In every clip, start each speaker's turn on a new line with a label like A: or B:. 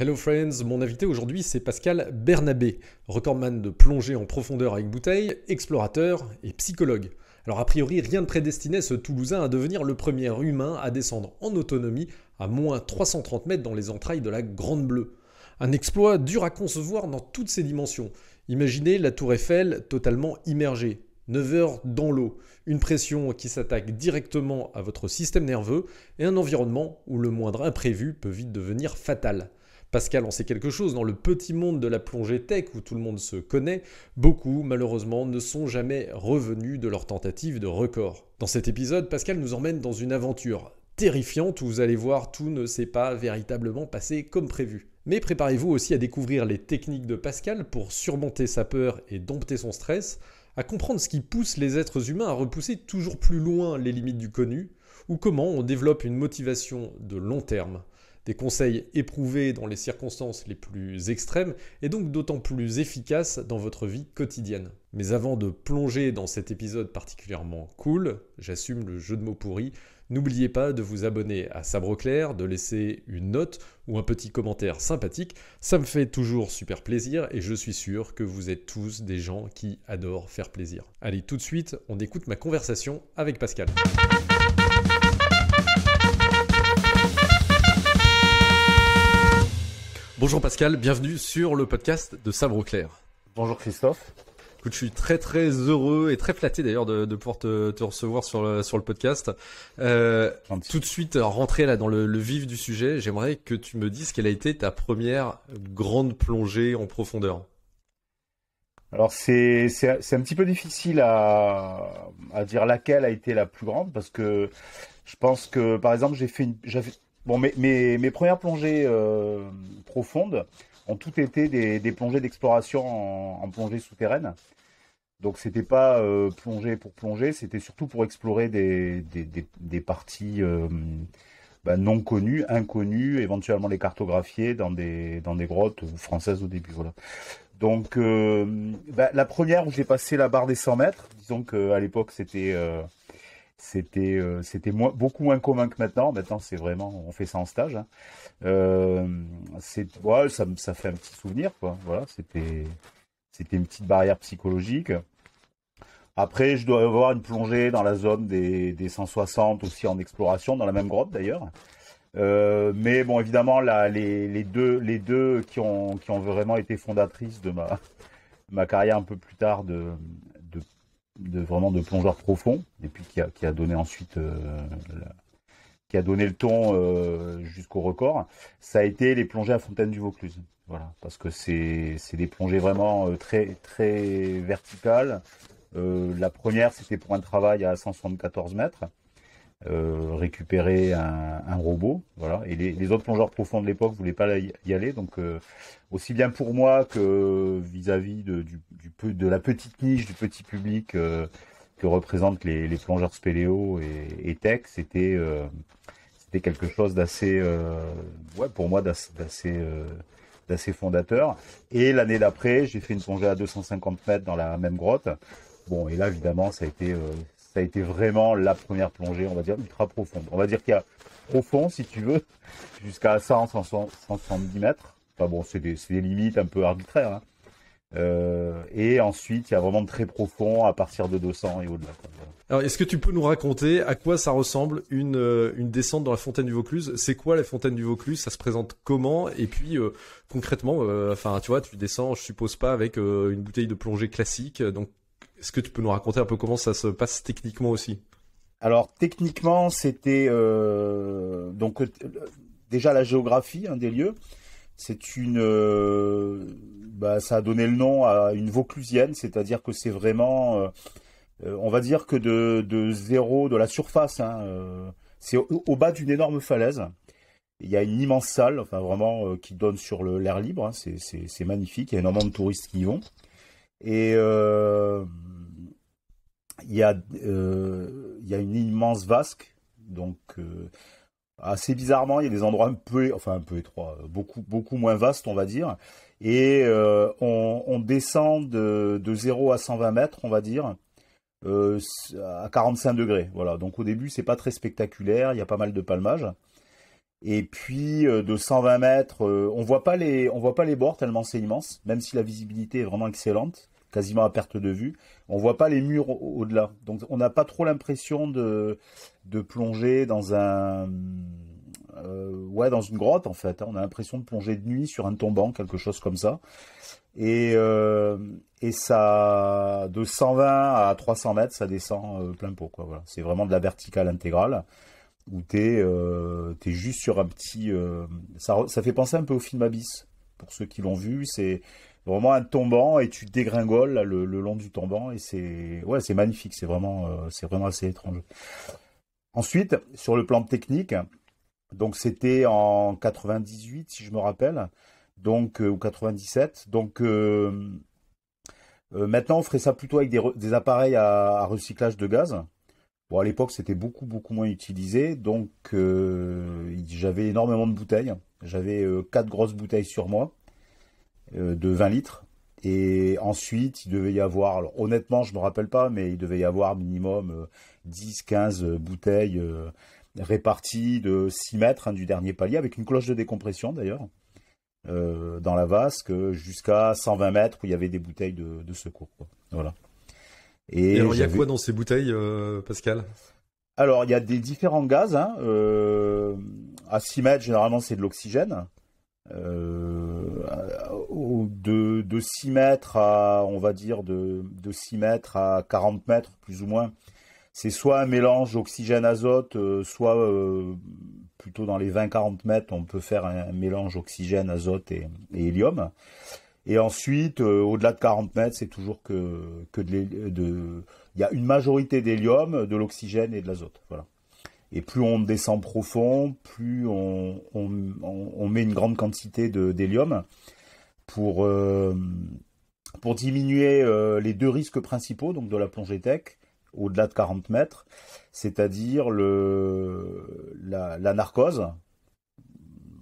A: Hello friends, mon invité aujourd'hui c'est Pascal Bernabé, recordman de plongée en profondeur avec bouteille, explorateur et psychologue. Alors a priori rien ne prédestinait ce Toulousain à devenir le premier humain à descendre en autonomie à moins 330 mètres dans les entrailles de la Grande Bleue. Un exploit dur à concevoir dans toutes ses dimensions. Imaginez la tour Eiffel totalement immergée, 9 heures dans l'eau, une pression qui s'attaque directement à votre système nerveux et un environnement où le moindre imprévu peut vite devenir fatal. Pascal en sait quelque chose, dans le petit monde de la plongée tech où tout le monde se connaît, beaucoup malheureusement ne sont jamais revenus de leur tentative de record. Dans cet épisode, Pascal nous emmène dans une aventure terrifiante où vous allez voir tout ne s'est pas véritablement passé comme prévu. Mais préparez-vous aussi à découvrir les techniques de Pascal pour surmonter sa peur et dompter son stress, à comprendre ce qui pousse les êtres humains à repousser toujours plus loin les limites du connu, ou comment on développe une motivation de long terme des conseils éprouvés dans les circonstances les plus extrêmes et donc d'autant plus efficaces dans votre vie quotidienne. Mais avant de plonger dans cet épisode particulièrement cool, j'assume le jeu de mots pourri, n'oubliez pas de vous abonner à Sabre Clair, de laisser une note ou un petit commentaire sympathique, ça me fait toujours super plaisir et je suis sûr que vous êtes tous des gens qui adorent faire plaisir. Allez, tout de suite, on écoute ma conversation avec Pascal. Bonjour Pascal, bienvenue sur le podcast de Sabre Clair. Bonjour Christophe. je suis très très heureux et très flatté d'ailleurs de, pouvoir te, recevoir sur le, sur le podcast. Euh, tout de suite, euh, rentrer là dans le, vif du sujet, j'aimerais que tu me dises quelle a été ta
B: première grande plongée en profondeur. Alors c'est c'est un petit peu difficile à, à dire laquelle a été la plus grande parce que je pense que par exemple j'ai fait une Bon, mes, mes, premières plongées euh, profondes ont toutes été des, plongées d'exploration en, plongée souterraine. Donc c'était pas euh, plongée pour plonger, c'était surtout pour explorer des, parties euh, bah, non connues, inconnues, éventuellement les cartographier dans des, dans des grottes françaises au début. Voilà. Donc bah, la première où j'ai passé la barre des 100 mètres, disons qu'à l'époque c'était c'était euh, c'était beaucoup moins commun que maintenant. Maintenant, c'est vraiment, on fait ça en stage. Hein. Euh, c'est ça, ça fait un petit souvenir, quoi. Voilà, c'était c'était une petite barrière psychologique. Après, je dois avoir une plongée dans la zone des, 160 aussi en exploration, dans la même grotte d'ailleurs. Euh, mais bon, évidemment, les, deux, les deux qui ont, qui ont vraiment été fondatrices de ma, ma carrière un peu plus tard de, de vraiment de plongeurs profond, et puis qui a, donné ensuite euh, qui a donné le ton euh, jusqu'au record, ça a été les plongées à Fontaine du Vaucluse. Voilà, parce que c'est des plongées vraiment euh, très très verticales. la première, c'était pour un travail à 174 mètres. Euh, récupérer un, un, robot. Voilà. Et les, les autres plongeurs profonds de l'époque voulaient pas y aller. Donc, euh, aussi bien pour moi que vis-à-vis de, du, du, de la petite niche, du petit public euh, que représentent les, les plongeurs spéléo et, et tech, c'était c'était quelque chose d'assez, ouais, pour moi, d'assez d'assez fondateur. Et l'année d'après, j'ai fait une plongée à 250 mètres dans la même grotte. Bon, et là, évidemment, ça a été, a été vraiment la première plongée, on va dire, ultra profonde. On va dire qu'il y a profond, si tu veux, jusqu'à 100, 100, 170 mètres. Enfin bon, c'est des, limites un peu arbitraires. Hein. Euh, et ensuite, il y a vraiment de très profond à partir de 200 et au-delà.
A: Alors, est-ce que tu peux nous raconter à quoi ça ressemble euh, une, descente dans la fontaine du Vaucluse C'est quoi la fontaine du Vaucluse Ça se présente comment Et puis, euh, concrètement, enfin, tu vois, tu descends, je suppose pas, avec une bouteille de plongée classique. Donc,
B: est-ce que tu peux nous raconter un peu comment ça se passe techniquement aussi Alors techniquement, c'était euh, donc euh, déjà la géographie des lieux. C'est une, euh, bah, ça a donné le nom à une Vauclusienne, c'est-à-dire que c'est vraiment, on va dire que de, de zéro, de la surface, hein, c'est au, bas d'une énorme falaise. Il y a une immense salle, enfin vraiment, qui donne sur l'air libre. Hein, c'est magnifique. Il y a énormément de touristes qui y vont. Et euh, euh, il y, a, une immense vasque, donc euh, assez bizarrement, il y a des endroits un peu, enfin un peu étroits, beaucoup, beaucoup moins vastes, on va dire. Et on, descend de, 0 à 120 mètres, on va dire, à 45 degrés. Voilà. Donc au début, c'est pas très spectaculaire, il y a pas mal de palmages. Et puis euh, de 120 mètres, euh, on voit pas les, on voit pas les bords tellement c'est immense, même si la visibilité est vraiment excellente, quasiment à perte de vue. On voit pas les murs au-delà, donc on n'a pas trop l'impression de, de plonger dans un, euh, ouais, dans une grotte en fait. Hein. On a l'impression de plonger de nuit sur un tombant, quelque chose comme ça. Et, et ça, de 120 à 300 mètres, ça descend plein pot. Quoi, C'est vraiment de la verticale intégrale où tu es juste sur un petit. Euh, ça, fait penser un peu au film Abyss. Pour ceux qui l'ont vu, c'est vraiment un tombant et tu dégringoles le, long du tombant et c'est ouais magnifique. C'est vraiment euh, vraiment assez étrange. Ensuite, sur le plan technique, donc c'était en 98 si je me rappelle, donc euh, ou 97, donc maintenant on ferait ça plutôt avec des, appareils à recyclage de gaz Bon, à l'époque, c'était beaucoup, beaucoup moins utilisé. Donc, euh, j'avais énormément de bouteilles. J'avais euh, quatre grosses bouteilles sur moi euh, de 20 litres. Et ensuite, il devait y avoir, honnêtement, je ne me rappelle pas, mais il devait y avoir minimum 10, 15 bouteilles réparties de 6 mètres hein, du dernier palier, avec une cloche de décompression d'ailleurs, dans la vasque, jusqu'à 120 mètres où il y avait des bouteilles de, secours. Voilà alors, il y a quoi
A: dans ces bouteilles, euh, Pascal
B: Alors, il y a des différents gaz. Hein, euh, à 6 mètres, généralement, c'est de l'oxygène. Euh, de, 6 mètres à, on va dire, de, 6 mètres à 40 mètres, plus ou moins, c'est soit un mélange oxygène-azote, soit plutôt dans les 20-40 mètres, on peut faire un, mélange oxygène-azote et, hélium. Et ensuite, euh, au-delà de 40 mètres, c'est toujours que, que il y a une majorité d'hélium, de l'oxygène et de l'azote. Et plus on descend profond, plus on, met une grande quantité d'hélium pour, euh, pour diminuer euh, les deux risques principaux donc de la plongée tech au-delà de 40 mètres, c'est-à-dire la, la narcose,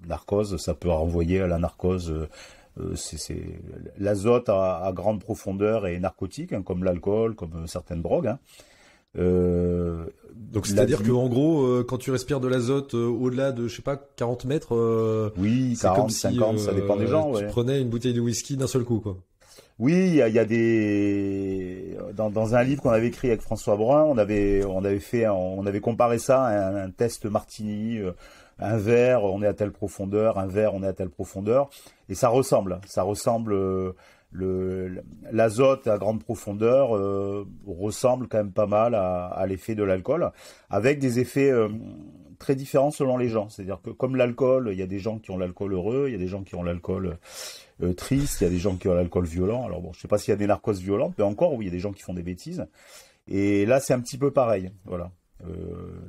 B: narcose, ça peut renvoyer à la narcose euh, c'est l'azote à, grande profondeur est narcotique, hein, comme l'alcool, comme euh, certaines drogues. Hein. Euh, Donc c'est-à-dire que en gros,
A: quand tu respires de l'azote au-delà de je sais pas 40 mètres, oui, 40, comme 50, ça dépend des gens. Tu
B: prenais une bouteille de whisky d'un seul coup, quoi. Oui, il y, a des dans, un livre qu'on avait écrit avec François Brun, on avait on avait fait on avait comparé ça à un test Martini, un verre on est à telle profondeur, un verre on est à telle profondeur et ça ressemble. Hein. Ça ressemble. Euh, l'azote à grande profondeur euh, ressemble quand même pas mal à, l'effet de l'alcool, avec des effets euh, très différents selon les gens. C'est-à-dire que comme l'alcool, il y a des gens qui ont l'alcool heureux, il y a des gens qui ont l'alcool triste, il y a des gens qui ont l'alcool violent. Alors bon, je sais pas s'il y a des narcoses violentes, mais encore, oui, il y a des gens qui font des bêtises. Et là, c'est un petit peu pareil. Voilà. Euh,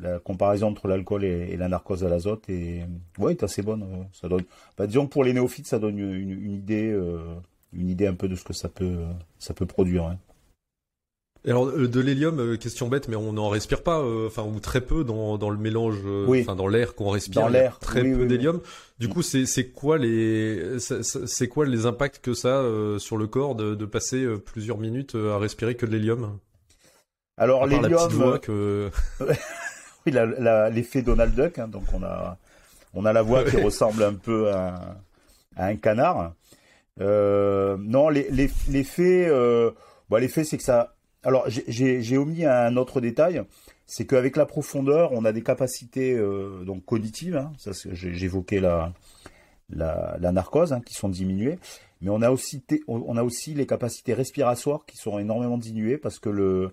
B: la comparaison entre l'alcool et, la narcose à l'azote est, ouais, assez bonne. Euh, ça donne, bah, disons pour les néophytes, ça donne une, idée, euh, une idée un peu de ce que ça peut, ça peut produire. Hein.
A: Alors de l'hélium, question bête, mais on n'en respire pas, enfin ou très peu dans, le mélange, dans l'air qu'on respire, très peu d'hélium. Du coup, c'est, quoi les c'est quoi les impacts que ça a sur le corps de passer plusieurs minutes à respirer
B: que de l'hélium alors l'hélium. Euh, oui, l'effet Donald Duck. Hein, donc on a, on a la voix qui ressemble un peu à, un canard. Euh, non, l'effet, euh, bah, l'effet, c'est que ça. Alors, j'ai omis un autre détail, c'est qu'avec la profondeur, on a des capacités donc cognitives. Hein, j'évoquais la, la, narcose, hein, qui sont diminuées, mais on a aussi on a aussi les capacités respiratoires qui sont énormément diminuées parce que le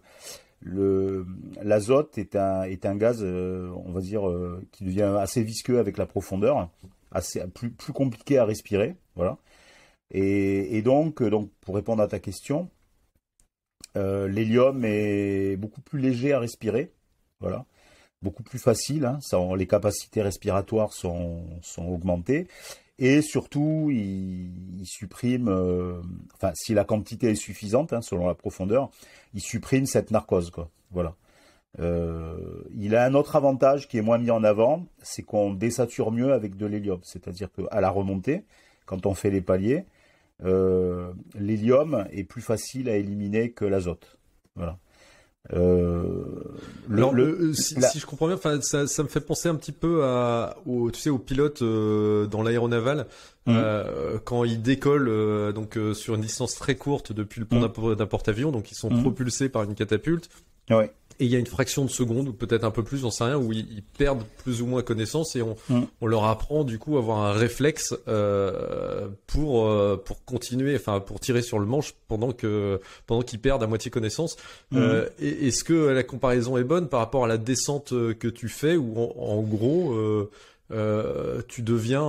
B: l'azote est un, gaz, euh, on va dire, euh, qui devient assez visqueux avec la profondeur, assez, plus, compliqué à respirer. Voilà. Et, donc, euh, donc, pour répondre à ta question, l'hélium est beaucoup plus léger à respirer. Voilà. Beaucoup plus facile. Hein, les capacités respiratoires sont, sont augmentées. Et surtout, il, supprime, euh, enfin, si la quantité est suffisante, hein, selon la profondeur, il supprime cette narcose, quoi. Voilà. Euh, il a un autre avantage qui est moins mis en avant, c'est qu'on désature mieux avec de l'hélium. C'est-à-dire qu'à la remontée, quand on fait les paliers, euh, l'hélium est plus facile à éliminer que l'azote. Voilà. Euh, le, euh,
A: si, je comprends bien, ça, ça me fait penser un petit peu à, tu sais, aux pilotes euh, dans l'aéronaval mmh. euh, quand ils décolle donc sur une distance très courte depuis le pont mmh. d'un porte avion donc ils sont mmh. propulsés par une catapulte et il y a une fraction de seconde, ou peut-être un peu plus, j'en sais rien, où ils, perdent plus ou moins connaissance et on, mm. on, leur apprend du coup à avoir un réflexe euh, pour euh, pour continuer, enfin pour tirer sur le manche pendant que pendant qu'ils perdent à moitié connaissance. Mm. Euh, est-ce que la comparaison est bonne par rapport à la descente euh, que tu fais, où en, en gros tu deviens,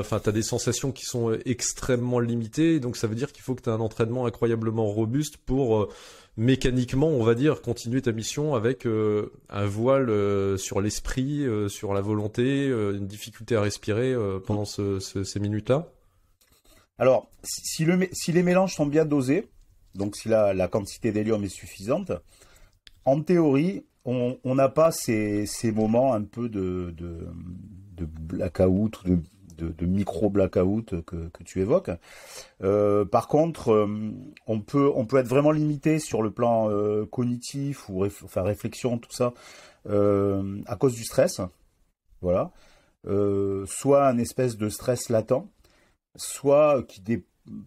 A: enfin, tu as des sensations qui sont extrêmement limitées, donc ça veut dire qu'il faut que tu aies un entraînement incroyablement robuste pour mécaniquement, on va dire, continuer ta mission avec euh, un voile euh, sur l'esprit, euh, sur la volonté, une difficulté à respirer pendant ces minutes-là
B: Alors, si, si, les mélanges sont bien dosés, donc si la, quantité d'hélium est suffisante, en théorie, on n'a pas ces, moments un peu de, de, de blackout, de, de, micro blackout que, tu évoques. Euh, par contre, euh, on peut on peut être vraiment limité sur le plan euh, cognitif ou enfin réflexion tout ça à cause du stress, voilà. soit un espèce de stress latent, soit qui dé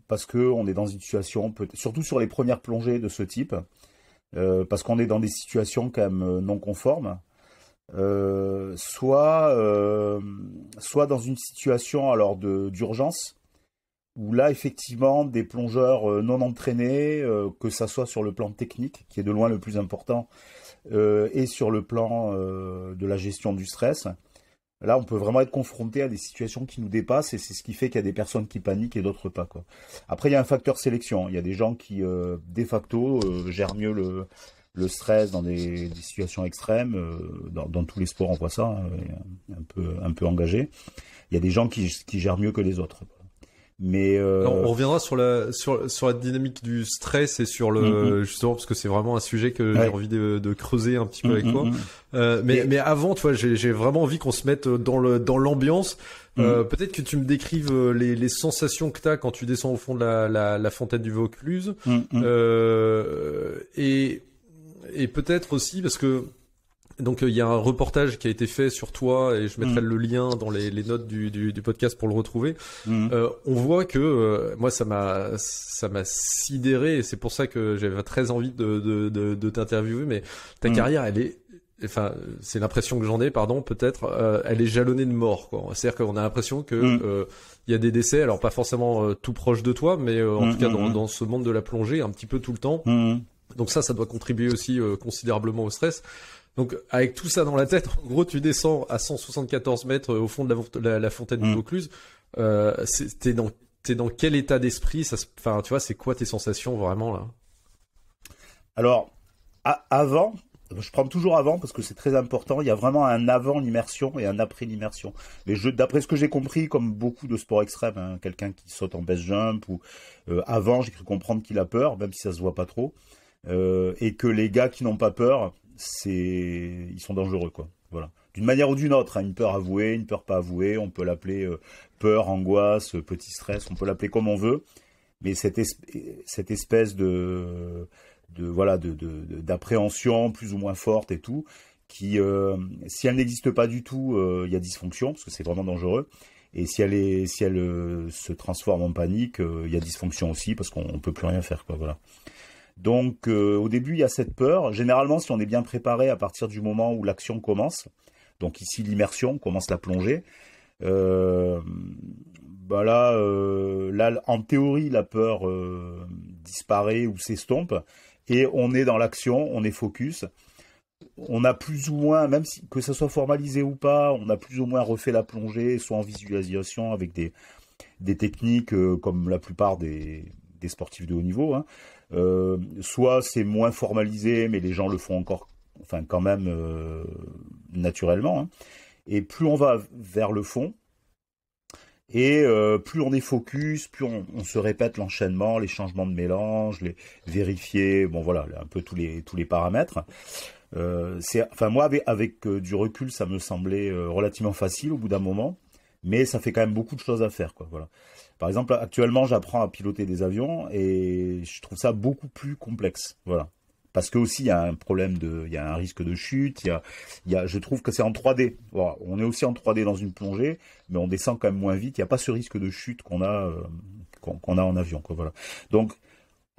B: parce que on est dans une situation peut surtout sur les premières plongées de ce type, parce qu'on est dans des situations quand même non conformes euh, soit, euh, soit dans une situation alors d'urgence, où là effectivement des plongeurs euh, non entraînés, que ça soit sur le plan technique, qui est de loin le plus important, et sur le plan de la gestion du stress, là on peut vraiment être confronté à des situations qui nous dépassent et c'est ce qui fait qu'il y a des personnes qui paniquent et d'autres pas. Quoi. Après il y a un facteur sélection, il y a des gens qui de facto gèrent mieux le, le stress dans des, situations extrêmes. Euh, dans, dans, tous les sports, on voit ça, hein, un, peu, un peu engagé. Il y a des gens qui, qui gèrent mieux que les autres. Mais euh, on,
A: reviendra sur la sur, sur la dynamique du stress et sur le mm, mm. justement parce que c'est vraiment un sujet que j'ai envie de, creuser un petit peu mm, avec toi. Euh, mais mais avant, toi j'ai vraiment envie qu'on se mette dans le dans l'ambiance. Peut-être que tu me décrives les, sensations que tu as quand tu descends au fond de la, la, la fontaine du Vaucluse. et et peut-être aussi parce que donc il y a un reportage qui a été fait sur toi et je mettrai mm. le lien dans les, notes du, podcast pour le retrouver. Mm. Euh, on voit que euh, moi ça m'a ça m'a sidéré et c'est pour ça que j'avais très envie de, de, t'interviewer. Mais ta mm. carrière elle est enfin c'est l'impression que j'en ai pardon peut-être euh, elle est jalonnée de mort quoi. C'est-à-dire qu'on a l'impression que il y a des décès, alors pas forcément tout proche de toi, mais en tout cas dans, dans, ce monde de la plongée, un petit peu tout le temps. Donc ça, ça doit contribuer aussi euh, considérablement au stress. Donc avec tout ça dans la tête, en gros, tu descends à 174 mètres euh, au fond de la, fontaine de mm. Vaucluse. Euh, t'es dans, quel état d'esprit tu vois, c'est quoi tes sensations vraiment là
B: Alors, avant, je prends toujours avant parce que c'est très important. Il y a vraiment un avant l'immersion et un après l'immersion. Mais d'après ce que j'ai compris, comme beaucoup de sports extrêmes, hein, quelqu'un qui saute en base jump ou euh, avant, j'ai cru comprendre qu'il a peur, même si ça se voit pas trop. Euh, et que les gars qui n'ont pas peur, c'est ils sont dangereux quoi. Voilà. D'une manière ou d'une autre, hein. une peur avouée, une peur pas avouée, on peut l'appeler euh, peur, angoisse, euh, petit stress, on peut l'appeler comme on veut, mais cette, espèce de, voilà d'appréhension plus ou moins forte et tout, qui si elle n'existe pas du tout, il y a dysfonction parce que c'est vraiment dangereux. Et si elle si elle se transforme en panique, il y a dysfonction aussi parce qu'on ne peut plus rien faire quoi. Voilà. Donc euh, au début, il y a cette peur. Généralement, si on est bien préparé à partir du moment où l'action commence, donc ici l'immersion commence la plongée, euh, bah euh, là, en théorie, la peur disparaît ou s'estompe et on est dans l'action, on est focus. On a plus ou moins, même si, que ça soit formalisé ou pas, on a plus ou moins refait la plongée, soit en visualisation avec des, techniques comme la plupart des, sportifs de haut niveau, hein. Euh, soit c'est moins formalisé, mais les gens le font encore, enfin quand même euh, naturellement. Hein. Et plus on va vers le fond, et euh, plus on est focus, plus on, se répète l'enchaînement, les changements de mélange, les vérifier, bon voilà, un peu tous les tous les paramètres. c'est, enfin moi avec du recul, ça me semblait relativement facile au bout d'un moment, mais ça fait quand même beaucoup de choses à faire, quoi. Voilà. Par exemple, actuellement, j'apprends à piloter des avions et je trouve ça beaucoup plus complexe. Voilà. Parce que aussi, il y a un problème de, il y a un risque de chute. Il y a, y a, je trouve que c'est en 3D. On est aussi en 3D dans une plongée, mais on descend quand même moins vite. Il n'y a pas ce risque de chute qu'on a, euh, qu'on a en avion. Quoi. Voilà. Donc,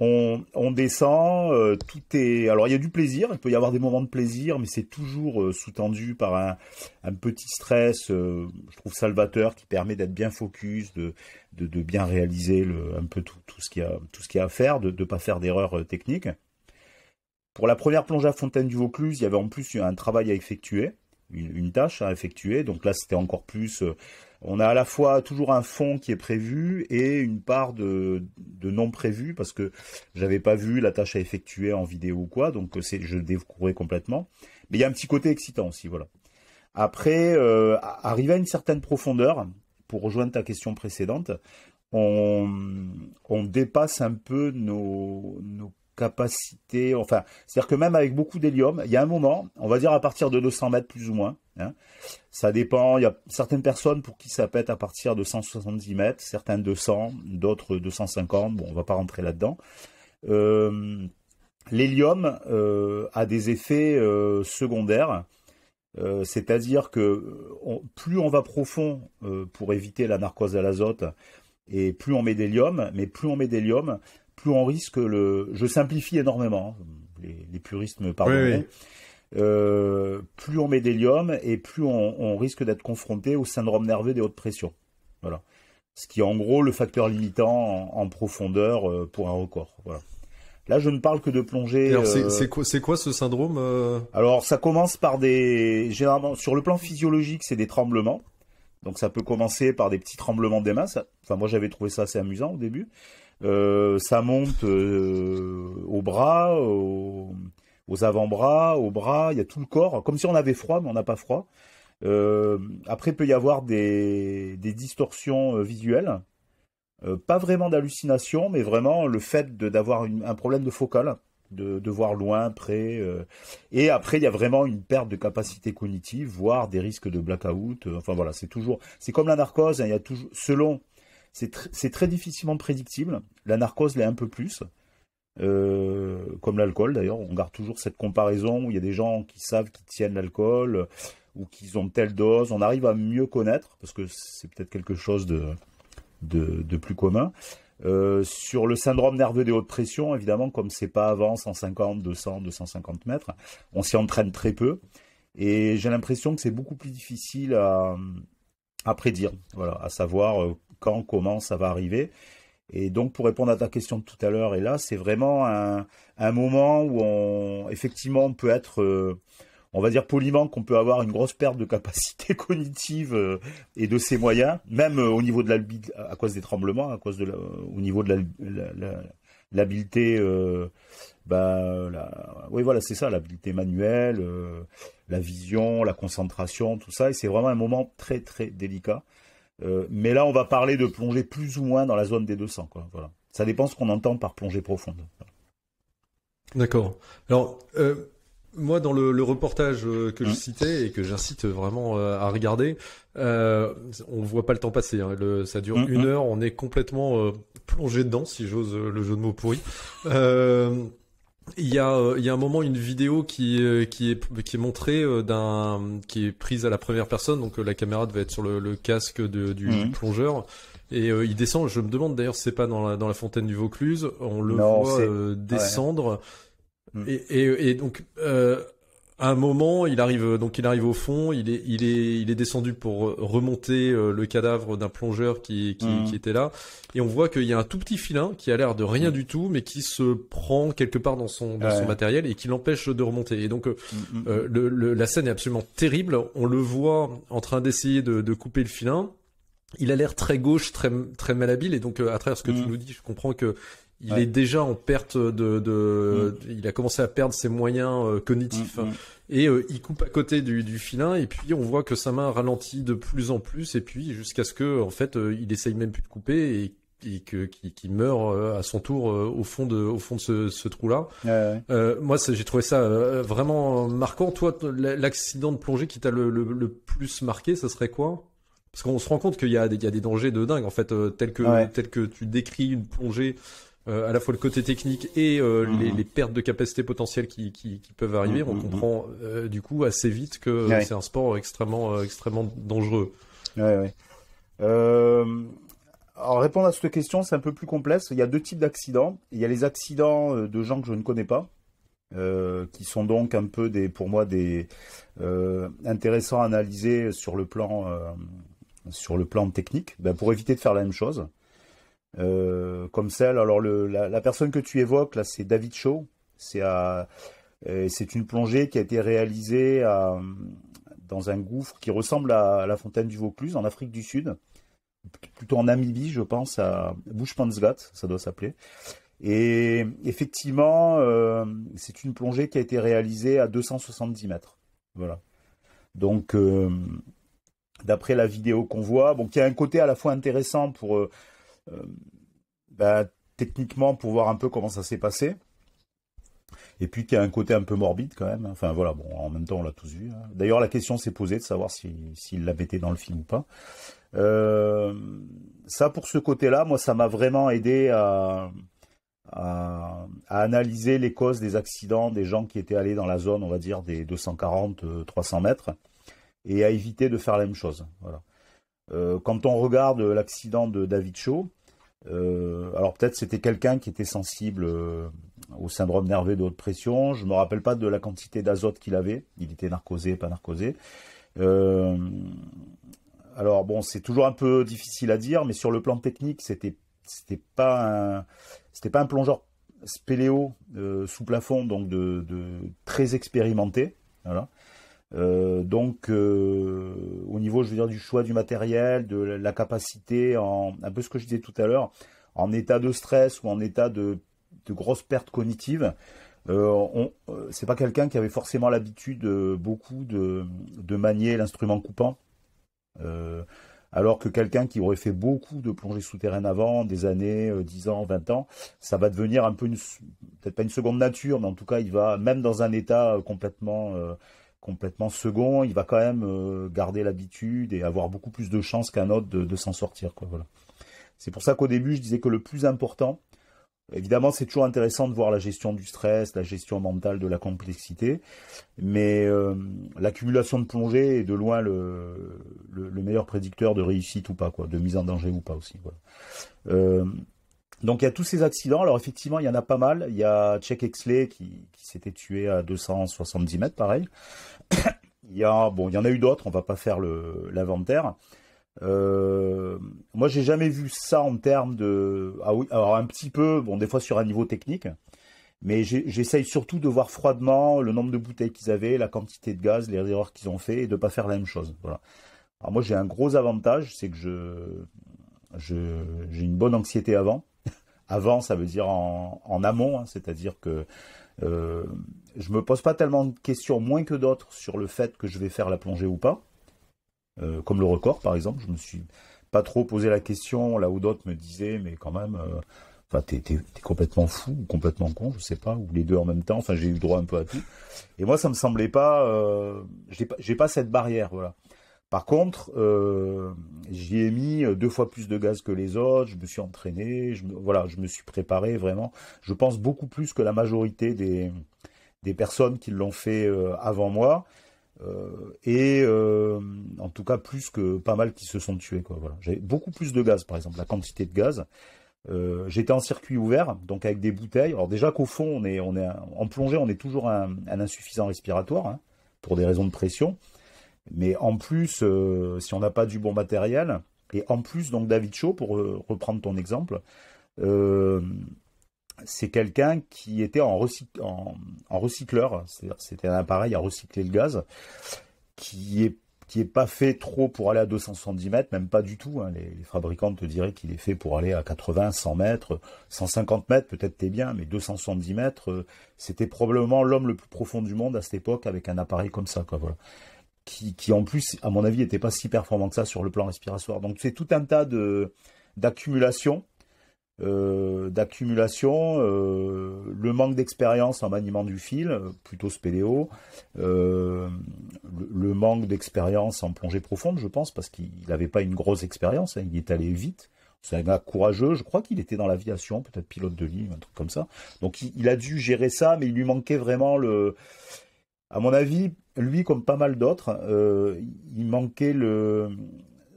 B: on, descend, euh, tout est. Alors il y a du plaisir, il peut y avoir des moments de plaisir, mais c'est toujours euh, sous-tendu par un, petit stress, euh, je trouve salvateur, qui permet d'être bien focus, de, bien réaliser un peu tout, ce qu'il y a, à faire, de ne pas faire d'erreurs techniques. Pour la première plongée à Fontaine du Vaucluse, il y avait en plus un travail à effectuer, une tâche à effectuer. Donc là, c'était encore plus on a à la fois toujours un fond qui est prévu et une part de, non prévu parce que j'avais pas vu la tâche à effectuer en vidéo ou quoi, donc euh, c'est je découvrais complètement. Mais il y a un petit côté excitant aussi, voilà. Après, euh, arriver arrivé à une certaine profondeur, pour rejoindre ta question précédente, on, dépasse un peu nos capacité, enfin, c'est-à-dire que même avec beaucoup d'hélium, il y a un moment, on va dire à partir de 200 mètres plus ou moins, hein, ça dépend, il y a certaines personnes pour qui ça pète à partir de 170 mètres, certains 200, d'autres 250, bon, on va pas rentrer là-dedans. Euh, l'hélium euh, a des effets euh, secondaires, c'est-à-dire que plus on va profond pour éviter la narcose à l'azote, et plus on met d'hélium, mais plus on met d'hélium, plus on risque le. Je simplifie énormément, hein, les, puristes me pardonnent. Euh, plus on met d'hélium et plus on, risque d'être confronté au syndrome nerveux des hautes pressions. Voilà. Ce qui est en gros le facteur limitant en, profondeur euh, pour un record. Voilà. Là, je ne parle que de plongée. Euh,
A: c'est quoi, ce syndrome
B: Alors, ça commence par des. Généralement, sur le plan physiologique, c'est des tremblements. Donc, ça peut commencer par des petits tremblements des masses. Enfin, moi, j'avais trouvé ça assez amusant au début. Euh, ça monte euh, aux bras, aux, avant-bras, aux bras. Il y a tout le corps, comme si on avait froid, mais on n'a pas froid. Euh, après, il peut y avoir des, distorsions visuelles. pas vraiment d'hallucination, mais vraiment le fait d'avoir un problème de focale. De, voir loin, près. et après, il y a vraiment une perte de capacité cognitive, voire des risques de blackout. enfin voilà, c'est toujours, c'est comme la narcose. Hein, il y a toujours, selon c'est très difficilement prédictible. La narcose l'est un peu plus. Euh, comme l'alcool d'ailleurs, on garde toujours cette comparaison où il y a des gens qui savent qu'ils tiennent l'alcool ou qu'ils ont telle dose. On arrive à mieux connaître parce que c'est peut-être quelque chose de, plus commun. Euh, sur le syndrome nerveux des hautes pressions, évidemment, comme c'est pas avant 150, 200, 250 mètres, on s'y entraîne très peu. Et j'ai l'impression que c'est beaucoup plus difficile à, à prédire, voilà, à savoir euh, quand, comment ça va arriver. Et donc, pour répondre à ta question de tout à l'heure, et là, c'est vraiment un, moment où on, effectivement, on peut être, euh, on va dire poliment, qu'on peut avoir une grosse perte de capacité cognitive euh, et de ses moyens, même euh, au niveau de l'habileté, à cause des tremblements, à cause de au niveau de l'habileté, bah, oui, voilà, c'est ça, l'habileté manuelle, la vision, la concentration, tout ça. Et c'est vraiment un moment très, très délicat. Euh, mais là, on va parler de plongée plus ou moins dans la zone des 200. Quoi. Ça dépend ce qu'on entend par plongée profonde.
A: D'accord. Alors, euh, moi, dans le, reportage euh, que je hein citais et que j'incite vraiment à regarder, on on voit pas le temps passer. Hein. ça dure hein, une heure. On est complètement plongé dedans, si j'ose le jeu de mots pourri il y, a, euh, il y a un moment une vidéo qui, euh, qui, est, qui est montrée euh, d'un qui est prise à la première personne donc la caméra devait être sur le, casque du mhm. plongeur et il descend je me demande d'ailleurs c'est pas dans la, dans la fontaine du Vaucluse on le voit descendre mhm. et, et, et, donc à un moment, il arrive euh, donc il arrive au fond, il est il est il est descendu pour euh, remonter euh, le cadavre d'un plongeur qui qui, mhm. qui, était là et on voit qu'il y a un tout petit filin qui a l'air de rien mhm. du tout mais qui se prend quelque part dans son dans son matériel et qui l'empêche de remonter. Et donc mhm. le, la scène est absolument terrible. On le voit en train d'essayer de, de couper le filin il a l'air très gauche, très très malhabile, et donc à travers ce que tu nous dis, je comprends que il est déjà en perte de, de mm. il a commencé à perdre ses moyens euh, cognitifs mm, mm. et euh, il coupe à côté du, du, filin et puis on voit que sa main ralentit de plus en plus et puis jusqu'à ce que en fait euh, il essaye même plus de couper et que qui, meurt à son tour au fond de au fond de ce, ce trou là. moi j'ai trouvé ça vraiment marquant. Toi l'accident de plongée qui t'a le, plus marqué, ça serait quoi Parce qu'on se rend compte qu'il y a des il y a des dangers de dingue en fait tel que tel que tu décris une plongée euh, à la fois le côté technique et euh, mmh. les, pertes de capacité potentielles qui, peuvent arriver, mmh, on mmh, comprend euh, du coup assez vite que c'est un sport extrêmement,
B: extrêmement dangereux. Ouais, ouais. Alors répondre à cette question, c'est un peu plus complexe. Il y a deux types d'accidents. Il y a les accidents de gens que je ne connais pas, qui sont donc un peu des, pour moi, des intéressants à analyser sur le plan, sur le plan technique, ben, pour éviter de faire la même chose. Euh, comme celle. Alors la, personne que tu évoques là, c'est David Shaw. C'est euh, c'est une plongée qui a été réalisée à, dans un gouffre qui ressemble à, la fontaine du Vaucluse en Afrique du Sud, plutôt en Namibie, je pense, à Bushpansgat, ça doit s'appeler. Et effectivement, euh, c'est une plongée qui a été réalisée à 270 mètres. Voilà. Donc, d'après la vidéo qu'on voit, bon, qui a un côté à la fois intéressant pour euh, bah, techniquement pour voir un peu comment ça s'est passé. Et puis qui a un côté un peu morbide quand même. Hein. Enfin voilà, bon, en même temps on l'a tous vu. Hein. D'ailleurs la question s'est posée de savoir s'il l'avait été dans le film ou pas. Euh, ça pour ce côté-là, moi ça m'a vraiment aidé à, analyser les causes des accidents des gens qui étaient allés dans la zone, on va dire, des 240-300 euh, mètres, et à éviter de faire la même chose. quand on regarde l'accident de David Shaw, euh, alors peut-être c'était quelqu'un qui était sensible euh, au syndrome nerveux de haute pression. Je ne me rappelle pas de la quantité d'azote qu'il avait. Il était narcosé, pas narcosé. Euh, alors bon, c'est toujours un peu difficile à dire, mais sur le plan technique, c'était n'était pas un plongeur spéléo sous plafond, donc de, très expérimenté. Voilà. Euh, donc, euh, au niveau, je veux dire, du choix du matériel, de la capacité, en, un peu ce que je disais tout à l'heure, en état de stress ou en état de, de grosse perte cognitive, euh, euh c'est pas quelqu'un qui avait forcément l'habitude beaucoup de, de manier l'instrument coupant. alors que quelqu'un qui aurait fait beaucoup de plongées souterraines avant, des années, 10 ans, 20 ans, ça va devenir un peu, une peut-être pas une seconde nature, mais en tout cas, il va, même dans un état complètement complètement second, il va quand même euh, garder l'habitude et avoir beaucoup plus de chances qu'un autre de, s'en sortir. voilà. C'est pour ça qu'au début, je disais que le plus important, évidemment, c'est toujours intéressant de voir la gestion du stress, la gestion mentale de la complexité, mais euh, l'accumulation de plongée est de loin le, meilleur prédicteur de réussite ou pas, quoi, de mise en danger ou pas aussi. Euh, donc il y a tous ces accidents. Alors effectivement, il y en a pas mal. Il y a Chuck Exley qui, s'était tué à 270 mètres, pareil. il, y a, bon, il y en a eu d'autres, on va pas faire l'inventaire. Euh, moi, j'ai jamais vu ça en termes de. Ah oui, alors un petit peu, bon, des fois sur un niveau technique, mais j'essaye surtout de voir froidement le nombre de bouteilles qu'ils avaient, la quantité de gaz, les erreurs qu'ils ont fait, et de pas faire la même chose. Alors moi, j'ai un gros avantage, c'est que je j'ai une bonne anxiété avant. Avant, ça veut dire en, amont, hein, c'est-à-dire que je euh, je me pose pas tellement de questions, moins que d'autres, sur le fait que je vais faire la plongée ou pas. Euh, comme le record, par exemple, je me suis pas trop posé la question là où d'autres me disaient, mais quand même, euh, enfin, complètement fou ou complètement con, je ne sais pas, ou les deux en même temps. Enfin, j'ai eu droit un peu à tout. Et moi, ça me semblait pas, j'ai pas, j'ai pas cette barrière, voilà. Par contre, euh, j'y ai mis euh, deux fois plus de gaz que les autres, je me suis entraîné, je me, voilà, je me suis préparé vraiment. Je pense beaucoup plus que la majorité des, personnes qui l'ont fait euh, avant moi. et en tout cas plus que pas mal qui se sont tués. J'ai beaucoup plus de gaz, par exemple, la quantité de gaz. J'étais en circuit ouvert, donc avec des bouteilles. Alors déjà qu'au fond, on est, en plongée, on est toujours un, insuffisant respiratoire hein, pour des raisons de pression. Mais en plus, euh, si on n'a pas du bon matériel, et en plus, donc David Shaw, pour euh, reprendre ton exemple, euh, c'est quelqu'un qui était en, recycleur, c'est-à-dire c'était un appareil à recycler le gaz, qui est qui est pas fait trop pour aller à 270 mètres, même pas du tout. Hein. Les, fabricants te diraient qu'il est fait pour aller à 80, 100 mètres, 150 mètres, peut-être t'es bien, mais 270 mètres, c'était probablement l'homme le plus profond du monde à cette époque avec un appareil comme ça. Quoi, voilà qui, en plus, à mon avis, n'était pas si performant que ça sur le plan respiratoire. Donc c'est tout un tas de d'accumulation, euh, euh, le manque d'expérience en maniement du fil, plutôt spéléo, euh, le, manque d'expérience en plongée profonde, je pense, parce qu'il n'avait pas une grosse expérience, hein, il est allé vite. C'est un gars courageux, je crois qu'il était dans l'aviation, peut-être pilote de ligne, un truc comme ça. Donc il, a dû gérer ça, mais il lui manquait vraiment le, à mon avis, lui, comme pas mal d'autres, euh, il manquait le,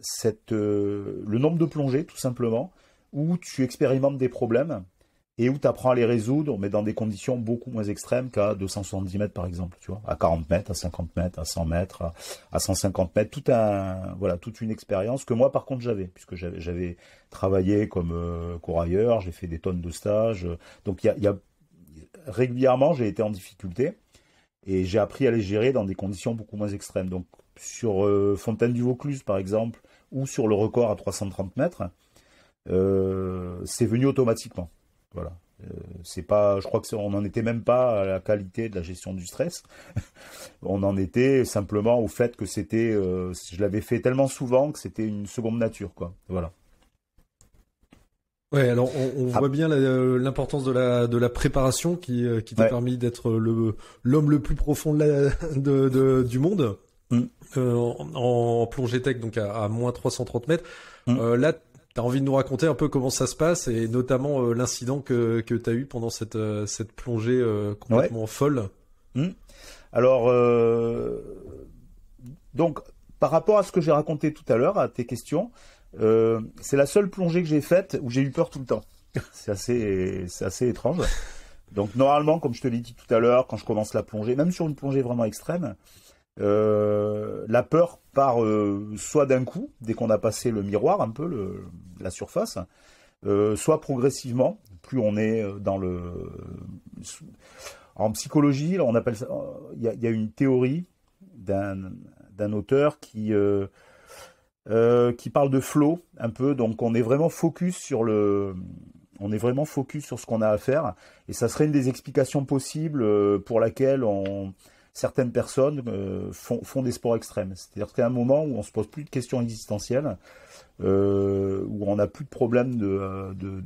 B: cette, euh, le nombre de plongées, tout simplement, où tu expérimentes des problèmes et où tu apprends à les résoudre, mais dans des conditions beaucoup moins extrêmes qu'à 270 mètres, par exemple, tu vois, à 40 mètres, à 50 mètres, à 100 mètres, à, 150 mètres, tout un, voilà, toute une expérience que moi, par contre, j'avais, puisque j'avais travaillé comme euh, corailleur, j'ai fait des tonnes de stages, donc il régulièrement, j'ai été en difficulté. Et j'ai appris à les gérer dans des conditions beaucoup moins extrêmes. Donc sur euh, Fontaine du Vaucluse par exemple, ou sur le record à 330 mètres, euh, c'est venu automatiquement. Voilà. Euh, c'est pas, je crois que on n'en était même pas à la qualité de la gestion du stress. on en était simplement au fait que c'était, je l'avais fait tellement souvent que c'était une seconde nature, quoi. Voilà.
A: Ouais, alors on, ah. voit bien euh, l'importance de la préparation qui euh, qui t'a permis d'être le l'homme le plus profond de du monde mm. euh, en, plongée tech donc à, moins 330 mètres. Mm. Là, tu là, envie de nous raconter un peu comment ça se passe et notamment l'incident que que t'as eu pendant cette plongée complètement folle.
B: Mm. Alors donc par rapport à ce que j'ai raconté tout à l'heure à tes questions. Euh, c'est la seule plongée que j'ai faite où j'ai eu peur tout le temps. c'est assez, c'est assez étrange. Donc normalement, comme je te l'ai dit tout à l'heure, quand je commence la plongée, même sur une plongée vraiment extrême, euh, la peur part euh, soit d'un coup, dès qu'on a passé le miroir un peu, la surface, soit progressivement, plus on est dans le... En psychologie, on appelle ça... Il y, a une théorie d'un, d'un auteur qui euh, qui parle de flow un peu. Donc on est vraiment focus sur le, on est vraiment focus sur ce qu'on a à faire. Et ça serait une des explications possibles euh, pour laquelle certaines personnes euh, font, des sports extrêmes. C'est-à-dire qu'il y a un moment où on se pose plus de questions existentielles, où on n'a plus de problème de, de,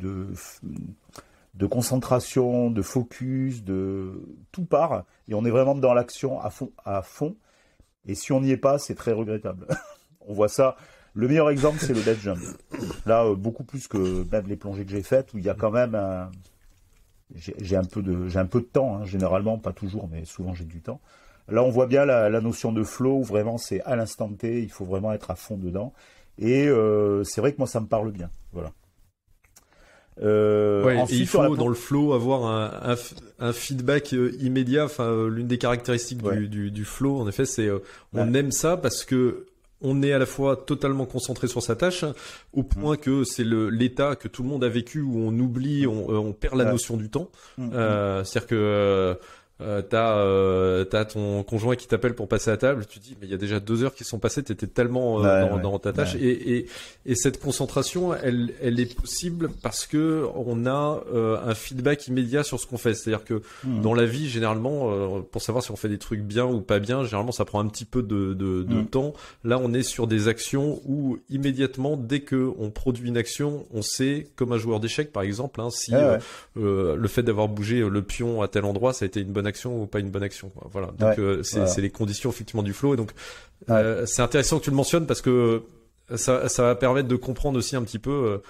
B: de, concentration, de focus, de tout part, et on est vraiment dans l'action à fond, à fond. Et si on n'y est pas, c'est très regrettable. on voit ça. Le meilleur exemple, c'est le dead jump. Là, euh, beaucoup plus que même les plongées que j'ai faites, où il y a quand même un... J'ai un, peu de, un peu de temps, hein, généralement, pas toujours, mais souvent j'ai du temps. Là, on voit bien la, notion de flow, vraiment c'est à l'instant T, il faut vraiment être à fond dedans. Et euh, c'est vrai que moi, ça me parle bien. Voilà. Euh, il faut dans
A: le flow avoir un, feedback immédiat. Enfin, l'une des caractéristiques du, du, flow, en effet, c'est on aime ça parce que on est à la fois totalement concentré sur sa tâche, au mm. point que c'est l'état que tout le monde a vécu où on oublie, on, euh, perd la notion du temps. Mm. Euh, c'est-à-dire que euh, euh, euh, t'as ton conjoint qui t'appelle pour passer à table, tu dis mais il y a déjà deux heures qui sont passées, t'étais tellement euh, dans, ta tâche et, et, et, cette concentration, elle, elle est possible parce que on a euh, un feedback immédiat sur ce qu'on fait. C'est-à-dire que hmm. dans la vie, généralement, pour savoir si on fait des trucs bien ou pas bien, généralement ça prend un petit peu de, de, hmm. temps. Là, on est sur des actions où immédiatement, dès que on produit une action, on sait, comme un joueur d'échecs par exemple, hein, si ah le fait d'avoir bougé le pion à tel endroit, ça a été une bonne action ou pas une bonne action. Voilà. Donc euh, c'est les conditions effectivement du flow. Et donc euh, c'est intéressant que tu le mentionnes parce que euh, ça, ça va permettre de comprendre aussi un petit peu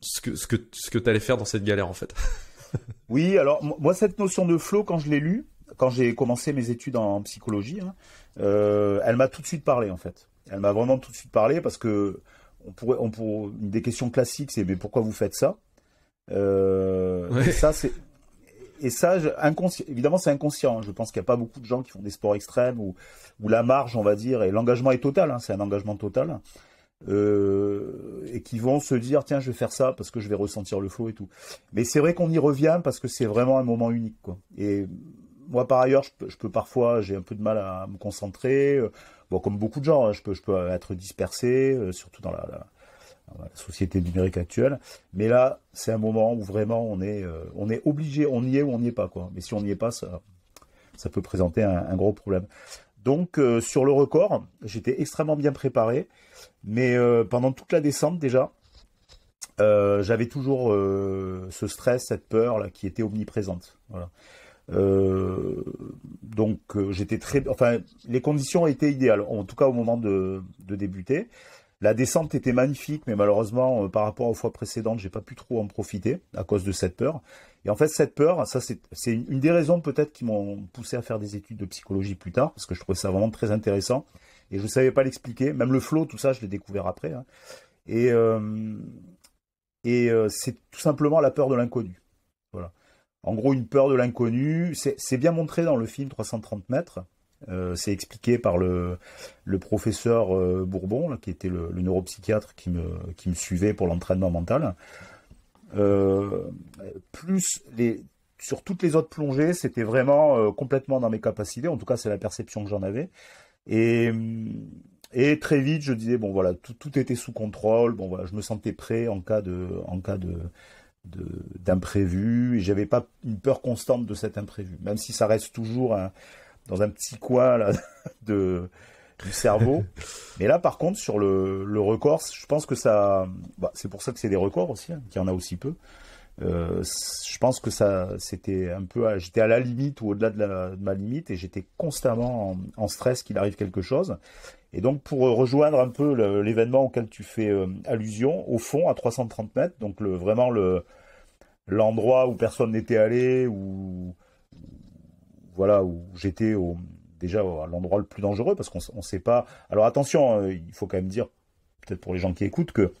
A: ce que ce que ce que allais faire dans cette galère en fait.
B: oui, alors moi cette notion de flow quand je l'ai lue, quand j'ai commencé mes études en psychologie, hein, elle m'a tout de suite parlé en fait. Elle m'a vraiment tout de suite parlé parce que on pourrait, on pour, des questions classiques, c'est mais pourquoi vous faites ça Ça c'est et ça, évidemment, c'est inconscient. Je pense qu'il n'y a pas beaucoup de gens qui font des sports extrêmes où, la marge, on va dire, et l'engagement est total, hein, c'est un engagement total, euh, et qui vont se dire, tiens, je vais faire ça parce que je vais ressentir le flow et tout. Mais c'est vrai qu'on y revient parce que c'est vraiment un moment unique. Quoi. Et moi, par ailleurs, je peux, parfois, j'ai un peu de mal à me concentrer. Euh, bon, comme beaucoup de gens, hein, je peux, je peux être dispersé, euh, surtout dans la la société numérique actuelle. Mais là, c'est un moment où vraiment on est, euh, on est obligé, on y est ou on n'y est pas. Quoi. Mais si on n'y est pas, ça, ça peut présenter un, gros problème. Donc euh, sur le record, j'étais extrêmement bien préparé, mais euh, pendant toute la descente déjà, j'avais toujours ce stress, cette peur là qui était omniprésente. donc j'étais très, enfin les conditions étaient idéales, en tout cas au moment de, de débuter. La descente était magnifique, mais malheureusement, euh, par rapport aux fois précédentes, j'ai pas pu trop en profiter à cause de cette peur. Et en fait, cette peur, ça, c'est une des raisons peut-être qui m'ont poussé à faire des études de psychologie plus tard, parce que je trouvais ça vraiment très intéressant. Et je ne savais pas l'expliquer. Même le flow, tout ça, je l'ai découvert après. Hein. Et, euh, euh, c'est tout simplement la peur de l'inconnu. Voilà. En gros, une peur de l'inconnu. C'est bien montré dans le film 330 mètres. Euh, c'est expliqué par le, professeur euh, Bourbon, qui était le, neuropsychiatre qui me, suivait pour l'entraînement mental. Euh, plus les, sur toutes les autres plongées, c'était vraiment complètement dans mes capacités. En tout cas, c'est la perception que j'en avais. Et, très vite, je disais bon voilà, tout, tout, était sous contrôle. Bon voilà, je me sentais prêt en cas de, en cas de, d'imprévu et j'avais pas une peur constante de cet imprévu même si ça reste toujours un, dans un petit coin là, de, du cerveau. Mais là, par contre, sur le, le record, je pense que ça. Bah, c'est pour ça que c'est des records aussi, hein, qu'il y en a aussi peu. Euh, je pense que ça, c'était un peu. J'étais à la limite ou au-delà de, ma limite et j'étais constamment en, stress qu'il arrive quelque chose. Et donc, pour rejoindre un peu l'événement auquel tu fais euh, allusion, au fond, à 330 mètres, donc le, vraiment le l'endroit où personne n'était allé, où voilà, où j'étais déjà à l'endroit le plus dangereux, parce qu'on ne sait pas. Alors attention, hein, il faut quand même dire, peut-être pour les gens qui écoutent, que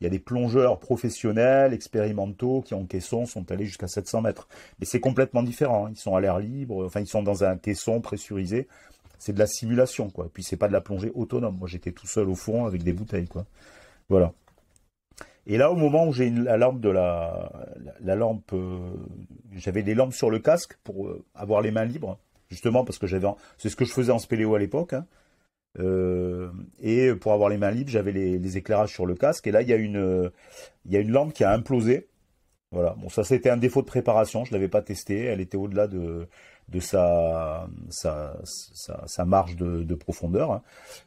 B: il y a des plongeurs professionnels, expérimentaux, qui en caisson sont allés jusqu'à 700 mètres. Mais c'est complètement différent. Hein. Ils sont à l'air libre, enfin ils sont dans un caisson pressurisé. C'est de la simulation, quoi. Et puis c'est pas de la plongée autonome. Moi j'étais tout seul au fond avec des bouteilles, quoi. Voilà. Et là, au moment où j'ai la lampe de la, la, lampe, euh, j'avais des lampes sur le casque pour euh, avoir les mains libres, justement parce que j'avais, c'est ce que je faisais en spéléo à l'époque. Hein. Euh, et pour avoir les mains libres, j'avais les, éclairages sur le casque. Et là, il y a une, il y a une lampe qui a implosé. Voilà. Bon, ça c'était un défaut de préparation. Je l'avais pas testé. Elle était au-delà de, de sa, sa, sa, marge de, profondeur. Hein.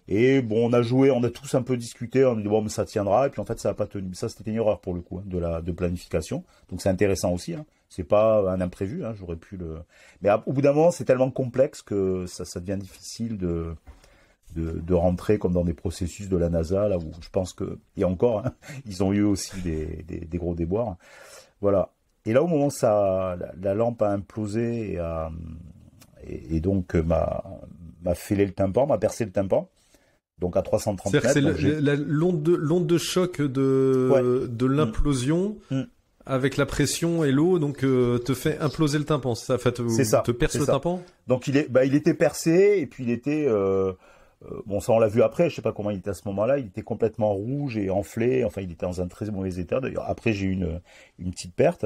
B: Et bon, on a joué, on a tous un peu discuté, on a dit bon, mais ça tiendra, et puis en fait, ça n'a pas tenu. Ça, c'était une erreur pour le coup, hein, de, la, de planification. Donc c'est intéressant aussi. Hein. C'est pas un imprévu, j'aurais pu le. Mais au bout d'un moment, c'est tellement complexe que ça, ça devient difficile de, de, rentrer comme dans des processus de la NASA, là où je pense que, et encore, ils ont eu aussi des, des, des gros déboires. Voilà et là, au moment où ça, la, lampe a implosé et, donc euh, m'a, m'a fêlé le tympan, m'a percé le tympan, donc à 330 mètres. C'est
A: l'onde de, l'onde de choc de, de mm. l'implosion mm. avec la pression et l'eau, donc euh, te fait imploser le tympan. Ça, fait, te, ça, te perce le tympan.
B: Donc il est, bah, il était percé et puis il était, euh, euh, bon, ça on l'a vu après, je ne sais pas comment il était à ce moment-là, il était complètement rouge et enflé, enfin il était dans un très mauvais état. D'ailleurs, après j'ai eu une, une petite perte.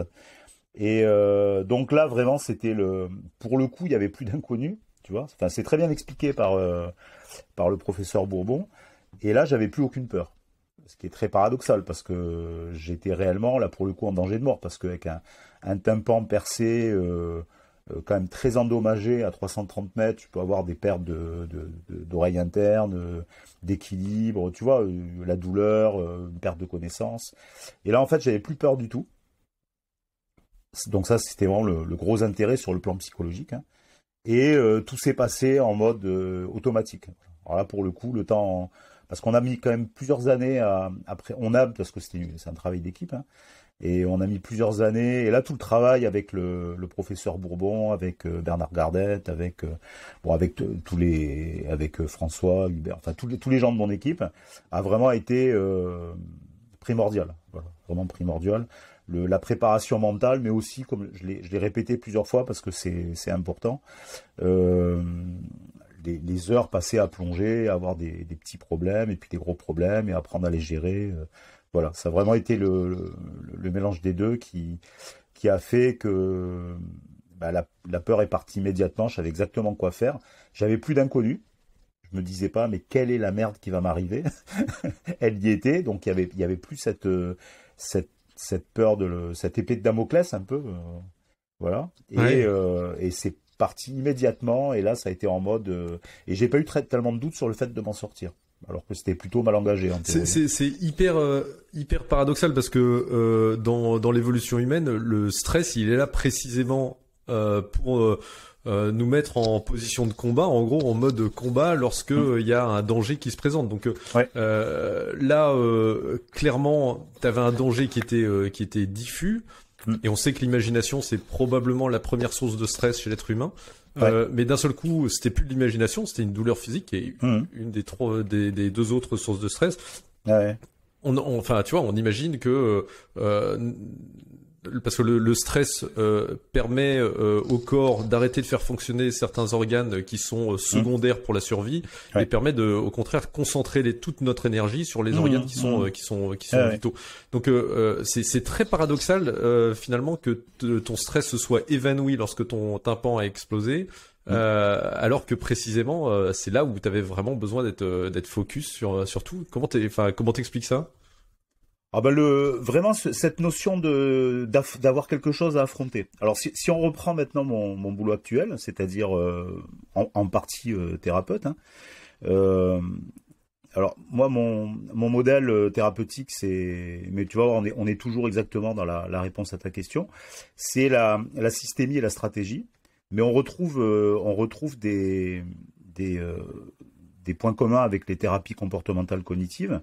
B: Et euh, donc là vraiment c'était le, pour le coup il n'y avait plus d'inconnu. tu vois. Enfin c'est très bien expliqué par euh, par le professeur Bourbon. Et là j'avais plus aucune peur, ce qui est très paradoxal parce que j'étais réellement là pour le coup en danger de mort parce qu'avec un tympan percé euh, quand même très endommagé à 330 mètres. Tu peux avoir des pertes d'oreilles de, internes, euh, d'équilibre, tu vois, euh, la douleur, une perte de connaissance. Et là, en fait, j'avais plus peur du tout. Donc ça, c'était vraiment le, gros intérêt sur le plan psychologique. Hein. Et tout s'est passé en mode automatique. Alors là, pour le coup, le temps... Parce qu'on a mis quand même plusieurs années à, après... On a, parce que c'est un travail d'équipe, hein, et on a mis plusieurs années. Et là, tout le travail avec le, professeur Bourbon, avec euh, Bernard Gardette, avec euh, bon, avec tous les, avec euh, François, Hubert, enfin tous les tous les gens de mon équipe, a vraiment été primordial. vraiment primordial. la préparation mentale, mais aussi, comme je l'ai répété plusieurs fois parce que c'est important, les, heures passées à plonger, à avoir des, des, petits problèmes et puis des gros problèmes et apprendre à les gérer voilà, ça a vraiment été le, mélange des deux qui, qui a fait que bah, la, peur est partie immédiatement. Je savais exactement quoi faire. J'avais plus d'inconnu. Je me disais pas, mais quelle est la merde qui va m'arriver Elle y était, donc il y avait, y avait plus cette, cette, peur de cette épée de Damoclès un peu, euh, voilà. Euh, et, c'est parti immédiatement. Et là, ça a été en mode. Euh, et j'ai pas eu très, tellement de doutes sur le fait de m'en sortir alors que c'était plutôt mal engagé.
A: C'est hyper euh, hyper paradoxal parce que euh, dans, dans l'évolution humaine, le stress, il est là précisément euh, pour nous mettre en position de combat, en gros en mode combat lorsque mm. il y a un danger qui se présente. Donc là, clairement, tu avais un danger qui était qui était diffus. Mm. Et on sait que l'imagination, c'est probablement la première source de stress chez l'être humain. Euh, mais d'un seul coup, c'était plus de l'imagination, c'était une douleur physique et mmh. une des, trois, des, deux autres sources de stress. On, on, enfin, tu vois, on imagine que euh, parce que le, le stress euh, permet euh, au corps d'arrêter de faire fonctionner certains organes qui sont euh, secondaires pour la survie mais et permet de au contraire concentrer toute notre énergie sur les mmh, organes qui mmh. sont, qui sont qui sont ah vitaux. Donc c'est très paradoxal finalement que ton stress se soit évanoui lorsque ton tympan a explosé. Mmh. alors que précisément, c'est là où tu avais vraiment besoin d'être d'être focus sur, sur tout. Comment
B: enfin, comment t'expliques ça ah ben le vraiment cette notion de d'avoir quelque chose à affronter. Alors si, si on reprend maintenant mon, mon boulot actuel, c'est-à-dire euh, en, partie euh, thérapeute. Hein, euh, alors moi mon, mon modèle thérapeutique c'est mais tu vois, on est, toujours exactement dans la, réponse à ta question. C'est la, la systémie et la stratégie, mais on retrouve on retrouve des des points communs avec les thérapies comportementales cognitives.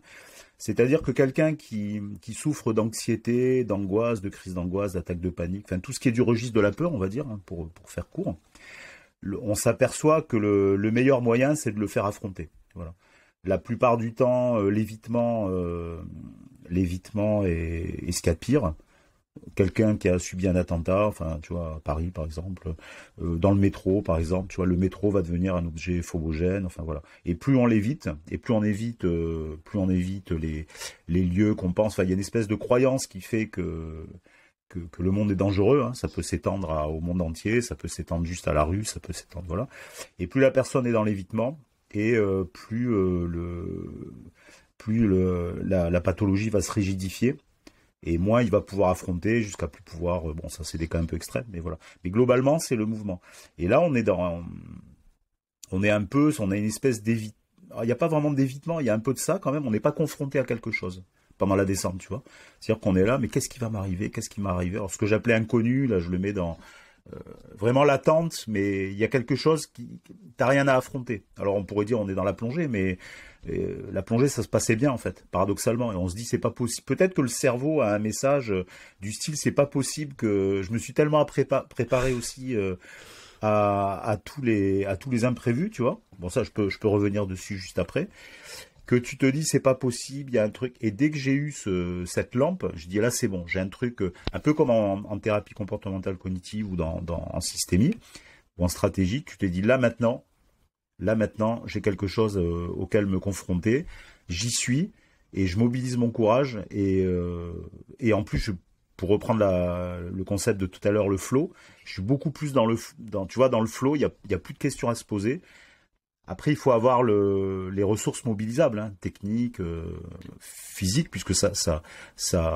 B: C'est-à-dire que quelqu'un qui, souffre d'anxiété, d'angoisse, de crise d'angoisse, d'attaque de panique, enfin tout ce qui est du registre de la peur, on va dire, hein, pour, faire court, on s'aperçoit que le, meilleur moyen, c'est de le faire affronter. Voilà. La plupart du temps, euh, l'évitement, euh, l'évitement est, est, ce quelqu'un qui a subi un attentat, enfin, tu vois, à Paris par exemple, euh, dans le métro par exemple, tu vois, le métro va devenir un objet phobogène, enfin voilà. Et plus on l'évite, et plus on évite, euh, plus on évite les, lieux qu'on pense. Enfin, il y a une espèce de croyance qui fait que que, le monde est dangereux, hein. ça peut s'étendre au monde entier, ça peut s'étendre juste à la rue, ça peut s'étendre, voilà. Et plus la personne est dans l'évitement, et euh, plus, le, plus la, pathologie va se rigidifier, et moins il va pouvoir affronter jusqu'à plus pouvoir. Euh, bon, ça c'est des cas un peu extrêmes, mais voilà. Mais globalement, c'est le mouvement. Et là, on est dans, on est un peu, on a une espèce d'évitement. Ah, il n'y a pas vraiment d'évitement, il y a un peu de ça quand même. On n'est pas confronté à quelque chose pendant la descente, tu vois. C'est-à-dire qu'on est là, mais qu'est-ce qui va m'arriver Qu'est-ce qui m'arrive Alors ce que j'appelais inconnu, là, je le mets dans euh, vraiment l'attente, mais il y a quelque chose qui t'as rien à affronter. Alors on pourrait dire on est dans la plongée, mais euh, la plongée ça se passait bien en fait, paradoxalement. Et on se dit c'est pas possible. Peut-être que le cerveau a un message euh, du style c'est pas possible que je me suis tellement préparé aussi. à, tous les à tous les imprévus, tu vois. Bon ça je peux je peux revenir dessus juste après que tu te dis c'est pas possible, il y a un truc. Et dès que j'ai eu ce, cette lampe, je dis là c'est bon, j'ai un truc euh, un peu comme en, thérapie comportementale cognitive ou dans, dans, en systémie ou en stratégie, tu te dis là maintenant, là maintenant j'ai quelque chose euh, auquel me confronter, j'y suis et je mobilise mon courage et, euh, et en plus pour reprendre le concept de tout à l'heure, le flow, je suis beaucoup plus dans le, dans, tu vois, dans le flow, il n'y a, y a plus de questions à se poser après, il faut avoir les ressources mobilisables, hein, techniques, euh, physiques, puisque ça, ça,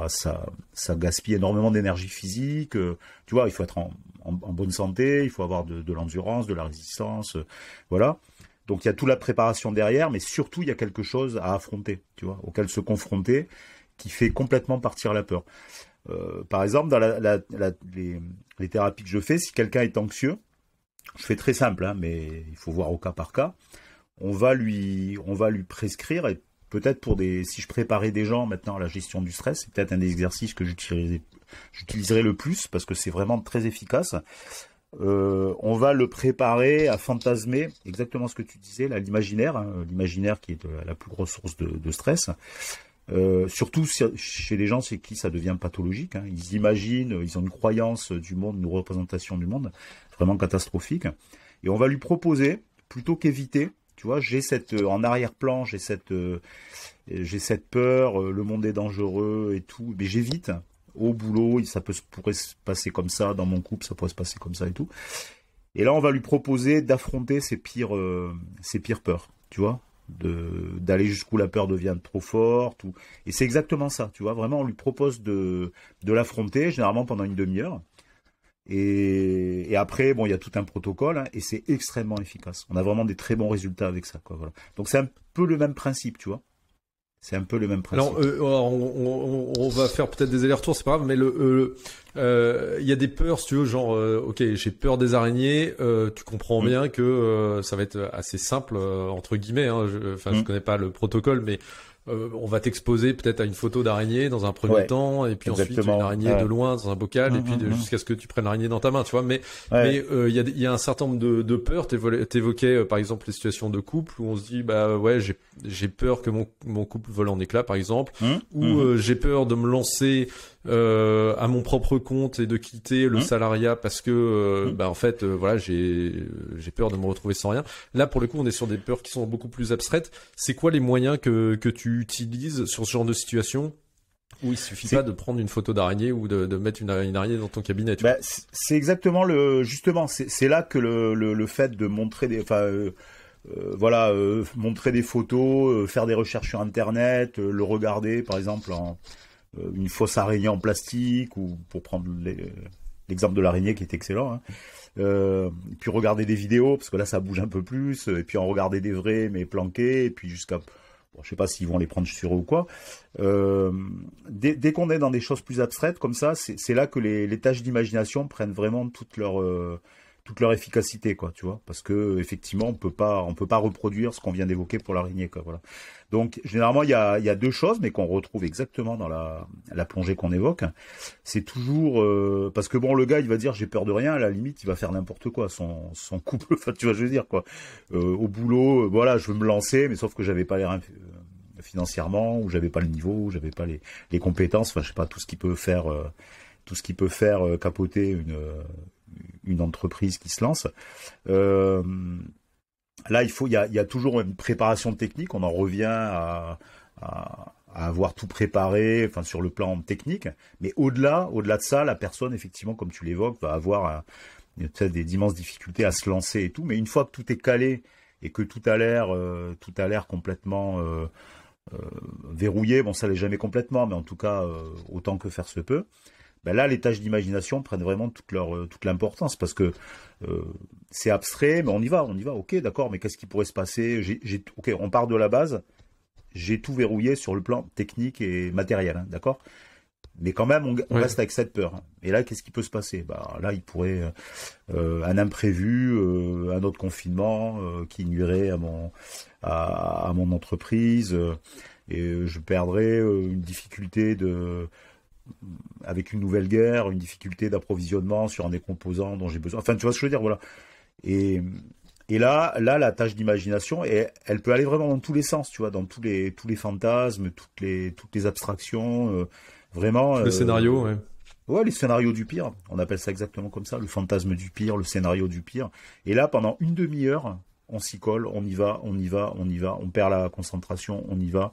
B: ça, gaspille énormément d'énergie physique. Euh, tu vois, il faut être en, bonne santé, il faut avoir de, l'endurance, de la résistance, euh, voilà. Donc il y a toute la préparation derrière, mais surtout il y a quelque chose à affronter, tu vois, auquel se confronter, qui fait complètement partir la peur. par exemple, dans les thérapies que je fais, si quelqu'un est anxieux, je fais très simple, hein, mais il faut voir au cas par cas. On va lui, on va lui prescrire et peut-être pour des, si je préparais des gens maintenant à la gestion du stress, c'est peut-être un des exercices que j'utiliserai le plus parce que c'est vraiment très efficace. Euh, on va le préparer à fantasmer exactement ce que tu disais, l'imaginaire, hein, l'imaginaire qui est la plus grosse source de, de stress. Euh, surtout chez les gens, c'est qui ça devient pathologique. Hein. Ils imaginent, ils ont une croyance du monde, une représentation du monde vraiment catastrophique. Et on va lui proposer, plutôt qu'éviter, tu vois, j'ai cette euh, en arrière-plan, j'ai cette, euh, j'ai cette peur, le monde est dangereux et tout, mais j'évite. Au boulot, ça peut pourrait se passer comme ça, dans mon couple, ça pourrait se passer comme ça et tout. Et là, on va lui proposer d'affronter ses pires, ses pires peurs, tu vois, d'aller jusqu'où la peur devient trop forte. Et c'est exactement ça, tu vois. Vraiment, on lui propose de, l'affronter, généralement pendant une demi-heure. Et, après, bon, il y a tout un protocole hein, et c'est extrêmement efficace. On a vraiment des très bons résultats avec ça. Quoi, Donc c'est un peu le même principe, tu vois. C'est un peu le même principe.
A: Alors, euh, oh, on, va faire peut-être des allers-retours, c'est pas grave, mais le, euh, euh, il y a des peurs, si tu veux, genre, ok, j'ai peur des araignées. tu comprends mm. bien que ça va être assez simple entre guillemets. Hein, je, ne mm. connais pas le protocole, mais euh, on va t'exposer peut-être à une photo d'araignée dans un premier temps, et puis ensuite une araignée de loin dans un bocal, et puis hum, hum, hum. jusqu'à ce que tu prennes l'araignée dans ta main, tu vois. Mais mais euh, il y, a, y, a, un certain nombre de, de peurs. T'évoquais euh, par exemple les situations de couple où on se dit bah ouais j'ai j'ai peur que mon mon couple vole en éclat par exemple, ou j'ai peur de me lancer euh, à mon propre compte et de quitter le mmh. salariat parce que euh, mmh. bah, en fait euh, voilà j'ai j'ai peur de me retrouver sans rien. Là pour le coup on est sur des peurs qui sont beaucoup plus abstraites. C'est quoi les moyens que que tu utilises sur ce genre de situation où il suffit pas de prendre une photo d'araignée ou de, mettre une, araignée
B: dans ton cabinet. Bah, c'est exactement le justement c'est là que le, le, fait de montrer des enfin voilà, montrer des photos, faire des recherches sur Internet, le regarder par exemple en, euh, une fausse araignée en plastique, ou pour prendre l'exemple de l'araignée qui est excellent. Hein. Euh, puis regarder des vidéos, parce que là ça bouge un peu plus, euh, et puis en regarder des vrais mais planqués, et puis jusqu'à... Je je sais pas s'ils vont les prendre sur eux ou quoi. dès, qu'on est dans des choses plus abstraites comme ça, c'est là que les, tâches d'imagination prennent vraiment toute leur toute leur efficacité, quoi, tu vois, parce que effectivement, on peut pas, on peut pas reproduire ce qu'on vient d'évoquer pour l'araignée, quoi, voilà. Donc, généralement, il y a, y a, deux choses, mais qu'on retrouve exactement dans la, la plongée qu'on évoque. C'est toujours euh, parce que bon, le gars, il va dire, j'ai peur de rien. À la limite, il va faire n'importe quoi. Son, son couple, enfin, tu vois, je veux dire quoi. Euh, au boulot, euh, voilà, je veux me lancer, mais sauf que j'avais pas l'air financièrement, ou j'avais pas le niveau, ou j'avais pas les, les compétences. Enfin, je sais pas tout ce qui peut faire tout ce qui peut faire capoter une, une entreprise qui se lance. Euh, là, il faut, il y, a, toujours une préparation technique. On en revient à, avoir tout préparé, enfin sur le plan technique. Mais au-delà, au-delà de ça, la personne, effectivement, comme tu l'évoques, va avoir euh, des immenses difficultés à se lancer et tout. Mais une fois que tout est calé et que tout a l'air, euh, tout l'air complètement verrouillé. Bon, ça l'est jamais complètement, mais en tout cas autant que faire se peut. Ben là, les tâches d'imagination prennent vraiment toute leur euh, toute l'importance parce que euh, c'est abstrait, mais on y va, on y va. Ok, d'accord, mais qu'est-ce qui pourrait se passer Ok, on part de la base. J'ai tout verrouillé sur le plan technique et matériel, hein, d'accord. Mais quand même, on, reste avec cette peur. Hein. Et là, qu'est-ce qui peut se passer bah, là, il pourrait avoir euh, un imprévu, un autre confinement qui nuirait à mon à, à mon entreprise et je perdrais une difficulté de avec une nouvelle guerre, une difficulté d'approvisionnement sur un des composants dont j'ai besoin. Enfin, tu vois ce que je veux dire, voilà. Et, là, là, la tâche d'imagination, elle, elle peut aller vraiment dans tous les sens, tu vois, dans tous les, tous les fantasmes, toutes les, toutes les abstractions, euh, vraiment. Le euh, scénario, ouais. Ouais, les scénarios du pire. On appelle ça exactement comme ça, le fantasme du pire, le scénario du pire. Et là, pendant une demi-heure, on s'y colle, on y va, on y va, on y va, on perd la concentration, on y va.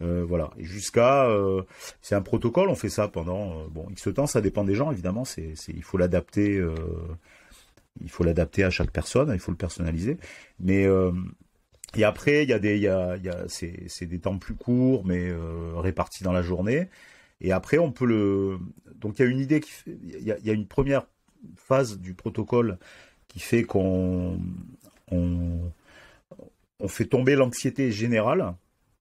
B: Euh, voilà. voilà. Jusqu'à, euh, c'est un protocole, on fait ça pendant euh, bon X temps, ça dépend des gens évidemment. C'est, il faut l'adapter, il faut l'adapter à chaque personne, il faut le personnaliser. Mais et après, il y a des, y a, c'est, des temps plus courts, mais répartis dans la journée. Et après, on peut le. Donc, il y a une idée qui, il y a une première phase du protocole qui fait qu'on on, fait tomber l'anxiété générale,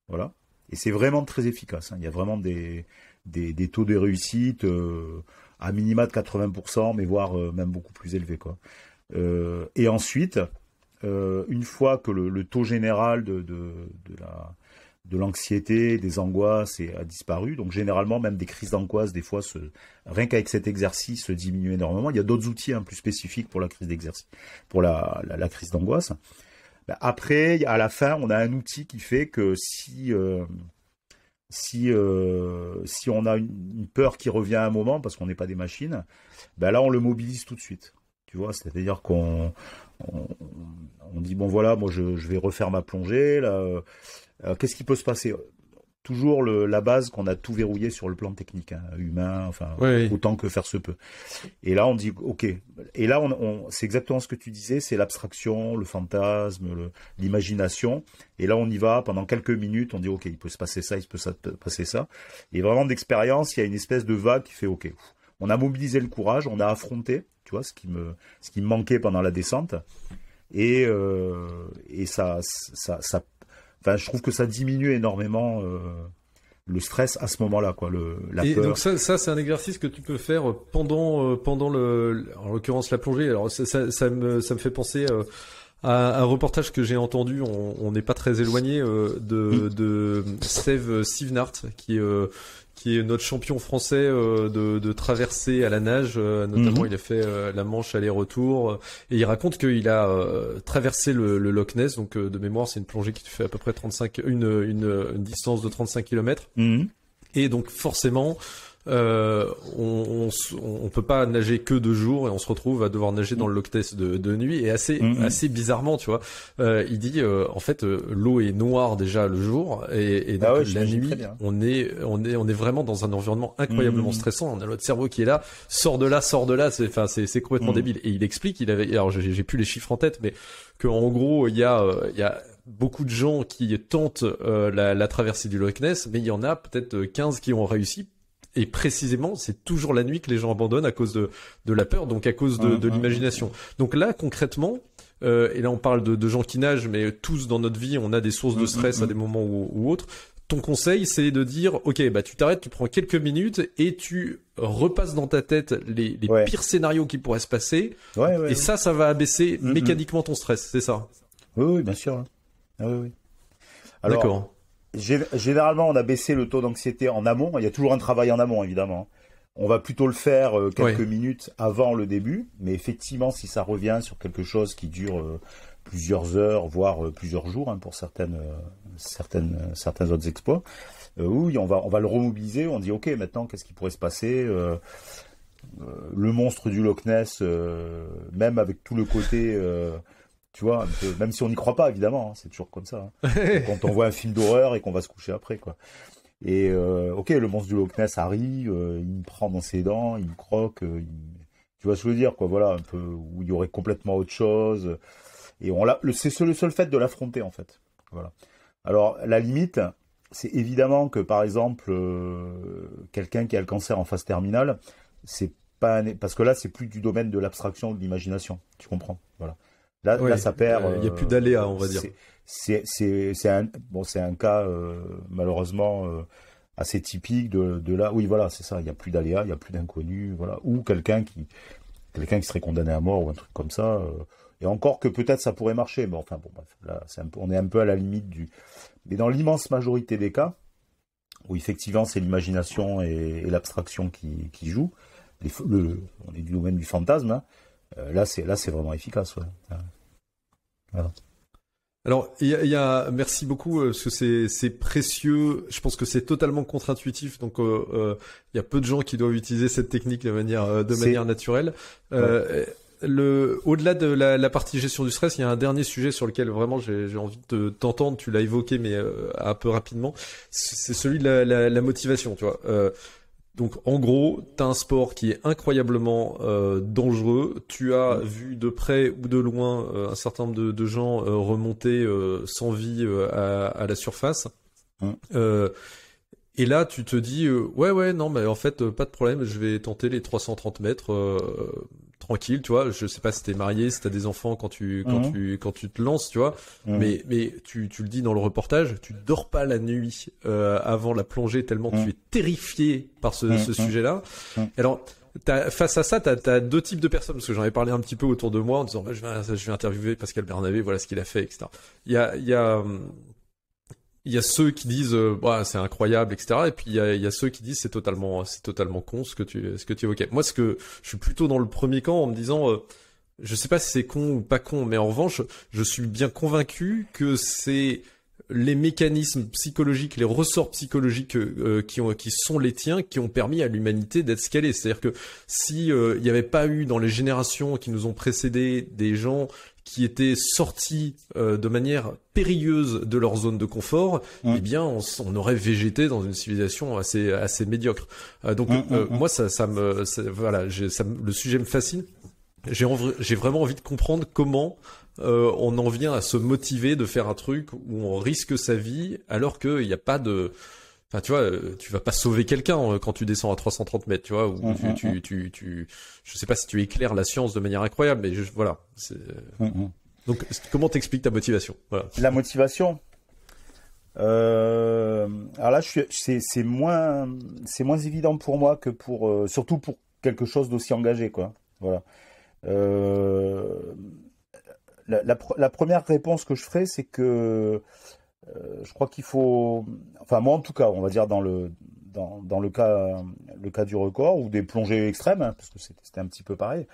B: voilà, et c'est vraiment très efficace. Hein. Il y a vraiment des, des, taux de réussite euh, à minima de 80%, mais voire euh, même beaucoup plus élevés. Quoi. Euh, et ensuite, une fois que le, taux général de la de l'anxiété, des angoisses et a disparu. Donc généralement, même des crises d'angoisse, des fois, rien qu'avec cet exercice, se diminue énormément. Il y a d'autres outils un hein, plus spécifiques pour la crise d'exercice, pour la, crise d'angoisse. Bah, après, à la fin, on a un outil qui fait que si euh, si, euh, si on a une peur qui revient à un moment parce qu'on n'est pas des machines, ben là on le mobilise tout de suite. Tu vois, c'est-à-dire qu'on on, dit bon voilà, moi je, vais refaire ma plongée là. Euh, Qu'est-ce qui peut se passer Toujours la base qu'on a tout verrouillé sur le plan technique, hein, humain, enfin autant que faire se peut. Et là on dit ok. Et là on, c'est exactement ce que tu disais, c'est l'abstraction, le fantasme, l'imagination. Et là on y va pendant quelques minutes, on dit ok, il peut se passer ça, il peut se passer ça. Et vraiment d'expérience, il y a une espèce de vague qui fait ok. On a mobilisé le courage, on a affronté, tu vois, ce qui me, ce qui me manquait pendant la descente. Et, euh, et ça, ça, ça je trouve que ça diminue énormément euh, le stress à ce moment-là, quoi, le, la et Donc
A: ça, c'est un exercice que tu peux faire pendant, euh, pendant le, en l'occurrence la plongée. Alors ça, ça me, ça me fait penser euh, un reportage que j'ai entendu, on n'est pas très éloigné euh, de, hmm. de Steve Sivnart, qui, euh, qui est notre champion français euh, de, de traversée à la nage. notamment, hmm. il a fait la Manche aller-retour. Et il raconte qu'il a traversé le, Loch Ness. Donc, de mémoire, c'est une plongée qui fait à peu près 35, une, une, distance de 35 km. Hmm. Et donc, forcément, euh, on, on, peut pas nager que deux jours et on se retrouve à devoir nager dans le Loch Ness de, nuit et assez mm-hmm. assez bizarrement tu vois euh, il dit euh, en fait l'eau est noire déjà le jour et, et ah la nuit on est on est on est vraiment dans un environnement incroyablement mm-hmm. stressant on a notre cerveau qui est là sort de là sort de là c'est enfin c'est c'est complètement mm-hmm. débile et il explique il avait alors j'ai plus les chiffres en tête mais que en gros il y a il y a beaucoup de gens qui tentent la, la, traversée du Loch Ness, mais il y en a peut-être 15 qui ont réussi et précisément, c'est toujours la nuit que les gens abandonnent à cause de, de la peur, donc à cause de, de l'imagination. Donc là, concrètement, euh, et là on parle de, de gens qui nagent, mais tous dans notre vie, on a des sources de mm, mm, stress à mm. des moments ou, ou autres. Ton conseil, c'est de dire, ok, bah tu t'arrêtes, tu prends quelques minutes et tu repasses dans ta tête les, les pires scénarios qui pourraient se passer. et ça, ça va abaisser mécaniquement ton stress, c'est ça
B: oui, bien sûr. Hein. Ah, oui, oui. Alors, Généralement, on a baissé le taux d'anxiété en amont. Il y a toujours un travail en amont, évidemment. On va plutôt le faire euh, quelques minutes avant le début, mais effectivement, si ça revient sur quelque chose qui dure euh, plusieurs heures, voire euh, plusieurs jours hein, pour certaines, certaines, certains autres expos, oui, on va, on va le remobiliser. On dit, ok, maintenant, qu'est-ce qui pourrait se passer Le monstre du Loch Ness, même avec tout le côté tu vois, même si on n'y croit pas, évidemment, hein, c'est toujours comme ça. Hein. Quand on voit un film d'horreur et qu'on va se coucher après, quoi. Et euh, ok, le monstre du Loch Ness arrive, euh, il me prend dans ses dents, il me croque, euh, tu vois ce que je veux dire, quoi. Voilà, un peu où il y aurait complètement autre chose. Et on l'a, c'est le seul fait de l'affronter en fait. Voilà. Alors la limite, c'est évidemment que par exemple quelqu'un qui a le cancer en phase terminale, c'est pas parce que là c'est plus du domaine de l'abstraction de l'imagination, tu comprends, voilà. Là, ça perd. Il n'y a plus euh, d'aléas, on va dire. C'est un, cas, euh, malheureusement, euh, assez typique de, là. Oui, voilà, c'est ça. Il n'y a plus d'aléas, il n'y a plus d'inconnus. Voilà. Ou quelqu'un qui, quelqu'un qui serait condamné à mort ou un truc comme ça. Et encore que peut-être ça pourrait marcher, mais enfin bon, là, on est un peu à la limite du. Mais dans l'immense majorité des cas, où effectivement c'est l'imagination et, l'abstraction qui, qui jouent, le, on est du domaine du fantasme, hein, là c'est là c'est vraiment efficace.
A: Alors, il y, a, merci beaucoup euh, parce que c'est précieux. Je pense que c'est totalement contre-intuitif, donc euh, euh, il y a peu de gens qui doivent utiliser cette technique de manière de manière naturelle. Le, au-delà de la, partie gestion du stress, il y a un dernier sujet sur lequel vraiment j'ai envie de t'entendre. Tu l'as évoqué, mais un peu rapidement. C'est celui de la, la, motivation. Tu vois, donc en gros, as un sport qui est incroyablement euh, dangereux. Tu as vu de près ou de loin euh, un certain nombre de, gens euh, remonter sans vie à, la surface. et là, tu te dis ouais ouais non mais en fait pas de problème, je vais tenter les 330 mètres tranquille, tu vois. Je sais pas si t'es marié, si t'as des enfants quand tu quand mhm. tu te lances, tu vois. Mhm. Mais mais tu, le dis dans le reportage, tu dors pas la nuit euh, avant la plongée tellement tu mhm. es terrifié par ce, sujet-là. Alors face à ça, tu as, deux types de personnes, parce que j'en ai parlé un petit peu autour de moi en disant bah, je, vais, interviewer Pascal Bernabé, voilà ce qu'il a fait, etc. il y a hum, il y a ceux qui disent euh, c'est incroyable, etc. Et puis il y a, ceux qui disent c'est totalement, c'est totalement con ce que tu, ce que tu évoquais. Moi, ce que je suis plutôt dans le premier camp en me disant, euh, je sais pas si c'est con ou pas con, mais en revanche, je suis bien convaincu que c'est les mécanismes psychologiques, les ressorts psychologiques euh, qui, ont, qui sont les tiens, qui ont permis à l'humanité d'être ce qu'elle est. C'est-à-dire que si il n'y avait pas eu dans les générations qui nous ont précédés des gens qui étaient sortis euh, de manière périlleuse de leur zone de confort, mm. eh bien, on, aurait végété dans une civilisation assez assez médiocre. Euh, donc, mm, mm, euh, moi, ça, me, voilà, ça, le sujet me fascine. J'ai j'ai vraiment envie de comprendre comment on en vient à se motiver de faire un truc où on risque sa vie alors qu'il n'y a pas de tu vois, euh, tu vas pas sauver quelqu'un euh, quand tu descends à 330 mètres, tu vois. Mm, mm, mm. je sais pas si tu éclaires la science de manière incroyable, mais je, voilà. Donc, comment t'expliques
B: ta motivation La motivation. Euh, alors là, c'est moins, c'est moins évident pour moi que pour, surtout pour quelque chose d'aussi engagé, quoi. Voilà. la, la, première réponse que je ferai, c'est que euh, je crois qu'il faut, enfin moi en tout cas, on va dire dans le dans, dans le cas le cas du record ou des plongées extrêmes, hein, parce que c'était un petit peu pareil.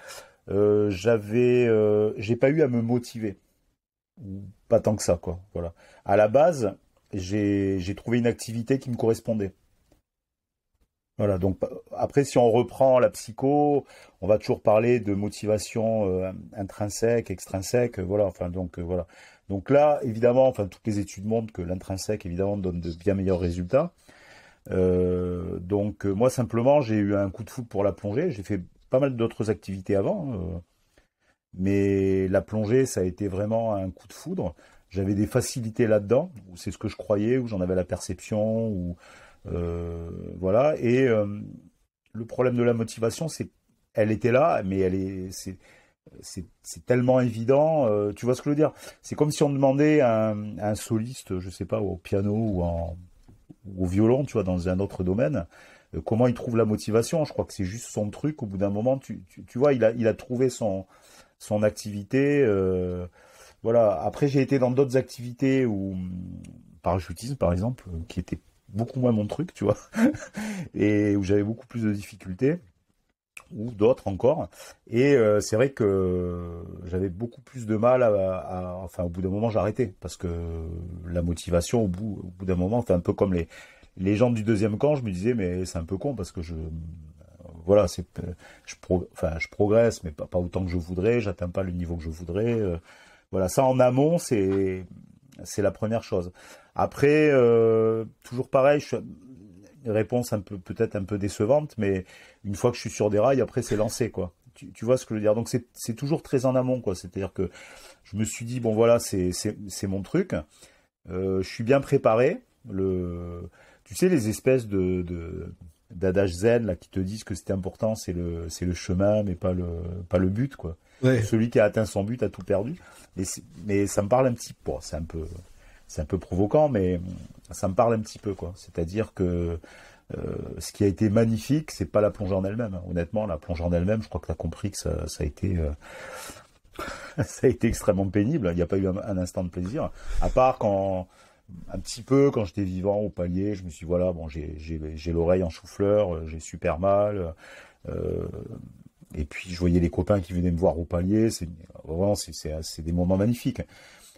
B: Euh, j'avais, euh, j'ai pas eu à me motiver, pas tant que ça quoi. Voilà. À la base, j'ai trouvé une activité qui me correspondait. Voilà, donc après, si on reprend la psycho, on va toujours parler de motivation euh, intrinsèque, extrinsèque, voilà, enfin donc voilà. Donc là, évidemment, enfin, toutes les études montrent que l'intrinsèque, évidemment, donne de bien meilleurs résultats. Euh, donc euh, moi, simplement, j'ai eu un coup de foudre pour la plongée. J'ai fait pas mal d'autres activités avant. Euh. mais la plongée, ça a été vraiment un coup de foudre. J'avais des facilités là-dedans, c'est ce que je croyais, où j'en avais la perception, ou voilà. Et le problème de la motivation, c'est elle était là, mais elle est c'est tellement évident. Euh, tu vois ce que je veux dire C'est comme si on demandait à un, soliste, je sais pas, au piano ou, au violon, tu vois, dans un autre domaine, euh, comment il trouve la motivation. Je crois que c'est juste son truc. Au bout d'un moment, tu, vois, il a, trouvé son, activité. Euh, voilà. Après, j'ai été dans d'autres activités où parachutisme, par exemple, qui était beaucoup moins mon truc, tu vois, et où j'avais beaucoup plus de difficultés ou d'autres encore. Et euh, c'est vrai que j'avais beaucoup plus de mal à, enfin au bout d'un moment j'arrêtais. parce que la motivation au bout, au bout d'un moment, c'est un peu comme les les gens du deuxième camp, je me disais mais c'est un peu con parce que je voilà, c'est je enfin je progresse mais pas, autant que je voudrais, j'atteins pas le niveau que je voudrais. Euh, voilà, ça en amont, c'est c'est la première chose. Après euh, toujours pareil, je suis réponse peut-être un peu décevante, mais une fois que je suis sur des rails, après c'est lancé quoi. Tu, vois ce que je veux dire Donc c'est toujours très en amont quoi. C'est-à-dire que je me suis dit bon voilà c'est mon truc, euh, je suis bien préparé. Le, tu sais les espèces de, d'adage zen là qui te disent que c'était important c'est le le chemin mais pas le pas le but quoi celui qui a atteint son but a tout perdu mais mais ça me parle un petit peu c'est un peu c'est un peu provocant mais ça me parle un petit peu, quoi. C'est-à-dire que euh, ce qui a été magnifique, c'est pas la plongée en elle-même. Honnêtement, la plongée en elle-même, je crois que tu as compris que ça, a été euh, ça a été extrêmement pénible. Il n'y a pas eu un, instant de plaisir, à part quand un petit peu quand j'étais vivant au palier, je me suis dit, voilà, bon, j'ai l'oreille en chou-fleur, euh, j'ai super mal. et puis je voyais les copains qui venaient me voir au palier. C'est vraiment c'est des moments magnifiques.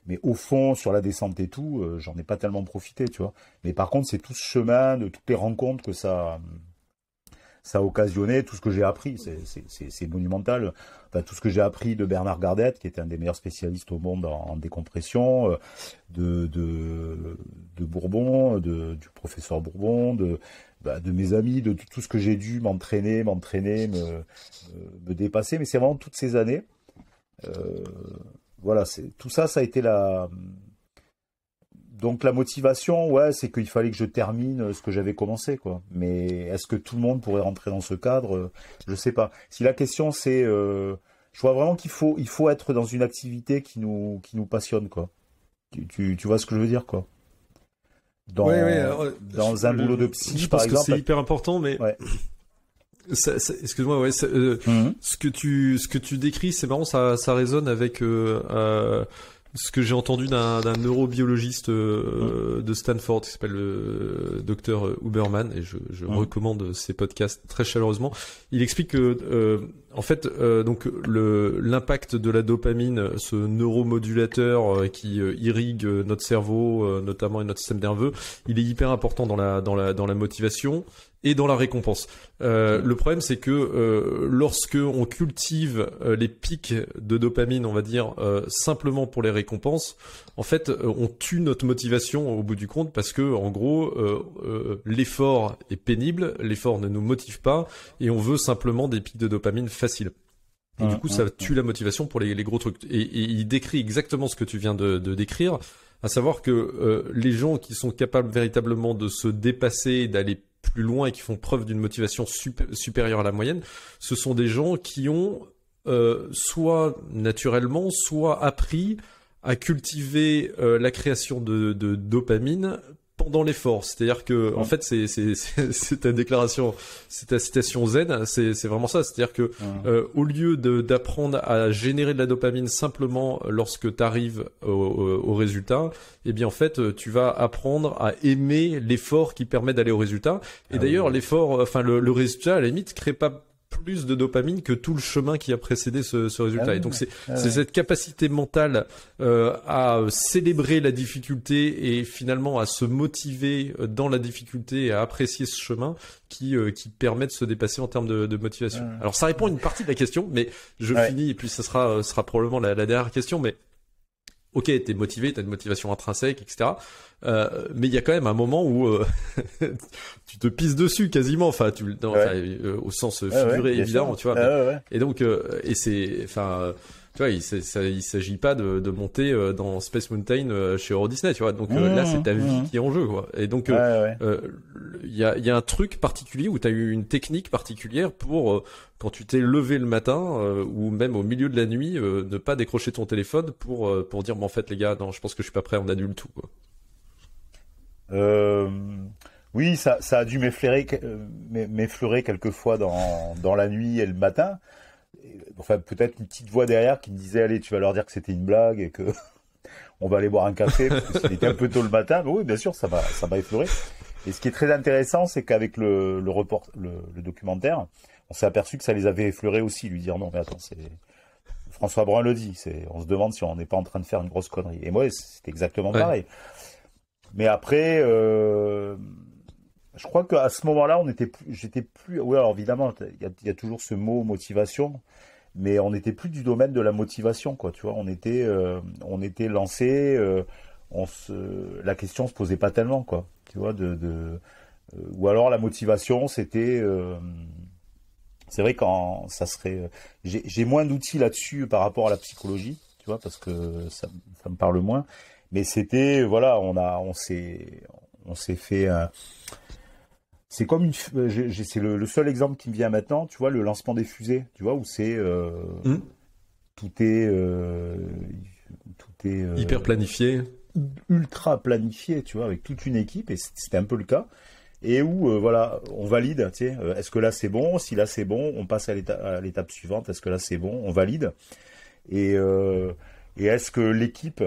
B: Mais au fond, sur la descente et tout, euh, j'en ai pas tellement profité, tu vois. Mais par contre, c'est tout ce chemin, de toutes les rencontres que ça, euh, ça a occasionné, tout ce que j'ai appris, c'est monumental. Enfin, tout ce que j'ai appris de Bernard Gardette, qui était un des meilleurs spécialistes au monde en, décompression, euh, de, Bourbon, du professeur Bourbon, de, bah, mes amis, de, tout ce que j'ai dû m'entraîner, m'entraîner, me, dépasser. Mais c'est vraiment toutes ces années voilà, c'est tout ça, ça a été la. Donc la motivation, ouais, c'est qu'il fallait que je termine euh, ce que j'avais commencé, quoi. Mais est-ce que tout le monde pourrait rentrer dans ce cadre euh, Je sais pas. Si la question c'est, euh, je vois vraiment qu'il faut, il faut être dans une activité qui nous, qui nous passionne, quoi. Tu, vois ce que je veux dire, quoi Dans, dans un boulot de psy, je que c'est
A: hyper important, mais excuse-moi, ouais, euh, mhm. ce que tu ce que tu décris, c'est marrant, ça ça résonne avec euh, euh, ce que j'ai entendu d'un neurobiologiste mhm. de Stanford qui s'appelle le docteur Huberman et je, mhm. recommande ses podcasts très chaleureusement. Il explique que en fait donc le l'impact de la dopamine, ce neuromodulateur qui irrigue notre cerveau notamment notre système nerveux, il est hyper important dans la dans la dans la motivation et dans la récompense. Euh, le problème, c'est que euh, lorsque on cultive euh, les pics de dopamine, on va dire euh, simplement pour les récompenses, en fait, euh, on tue notre motivation au bout du compte parce que, en gros, l'effort est pénible, l'effort ne nous motive pas, et on veut simplement des pics de dopamine faciles. Et du coup, ça tue la motivation pour les, gros trucs. Et, et, il décrit exactement ce que tu viens de, de décrire, à savoir que les gens qui sont capables véritablement de se dépasser, d'aller plus loin et qui font preuve d'une motivation supérieure à la moyenne, ce sont des gens qui ont euh, soit naturellement, soit appris à cultiver euh, la création de, de, dopamine pendant l'effort. C'est-à-dire que, en fait, c'est, c'est, ta déclaration, c'est ta citation zen, c'est, vraiment ça. C'est-à-dire que, euh, au lieu d'apprendre à générer de la dopamine simplement lorsque tu arrives au, résultat, eh bien, en fait, tu vas apprendre à aimer l'effort qui permet d'aller au résultat. Et ah d'ailleurs, l'effort, enfin, le, résultat, à la limite, crée pas plus de dopamine que tout le chemin qui a précédé ce, résultat. Ah et donc c'est ah cette capacité mentale euh, à célébrer la difficulté et finalement à se motiver euh, dans la difficulté et à apprécier ce chemin qui, euh, permet de se dépasser en termes de, motivation. Ah. Alors ça répond à une partie de la question, mais je finis et puis ça sera, probablement la, la dernière question. Mais ok, t'es motivé, t'as une motivation intrinsèque, etc. Euh, mais il y a quand même un moment où euh, tu te pisses dessus quasiment, enfin, tu, euh, au sens figuré évidemment, tu vois. Ah, et donc, euh, et c'est, enfin, tu vois, il ne s'agit pas de, monter euh, dans Space Mountain euh, chez Euro Disney, tu vois. Donc euh, là, mmh, c'est ta vie mmh. qui est en jeu, quoi. Et donc, il y, a, un truc particulier où tu as eu une technique particulière pour, quand tu t'es levé le matin ou même au milieu de la nuit, ne pas décrocher ton téléphone pour, pour dire, mais en fait, les gars, non,
B: je pense que je suis pas prêt, on annule tout, quoi. Oui, ça, a dû m'effleurer quelquefois dans, dans la nuit et le matin enfin peut-être une petite voix derrière qui me disait allez tu vas leur dire que c'était une blague et que on va aller boire un café parce qu'il c'était un peu tôt le matin. Mais oui bien sûr ça m'a effleuré. Et ce qui est très intéressant c'est qu'avec le documentaire on s'est aperçu que ça les avait effleurés aussi lui dire non mais attends c'est François Brun le dit on se demande si on n'est pas en train de faire une grosse connerie. Et moi c'était exactement pareil. Mais après. Euh, je crois qu'à ce moment-là, on était, j'étais plus. Oui, alors évidemment, il y, a toujours ce mot motivation, mais on n'était plus du domaine de la motivation, quoi. Tu vois, on était, euh, on était lancé, euh, on se, la question se posait pas tellement, quoi. Tu vois, de, de... Euh, ou alors la motivation, c'était, c'est vrai quand ça serait, j'ai moins d'outils là-dessus par rapport à la psychologie, tu vois, parce que ça, ça me parle moins. Mais c'était, voilà, on a, on s'est, on s'est fait c'est comme une, euh, c'est le, seul exemple qui me vient maintenant, tu vois, le lancement des fusées, tu vois, où c'est euh, hmm. tout est euh, tout est hyper planifié, ultra planifié, tu vois, avec toute une équipe et c'était un peu le cas et où voilà, on valide, tu est-ce que là c'est bon Si là c'est bon, on passe à l'étape suivante, est-ce que là c'est bon On valide. et est-ce que l'équipe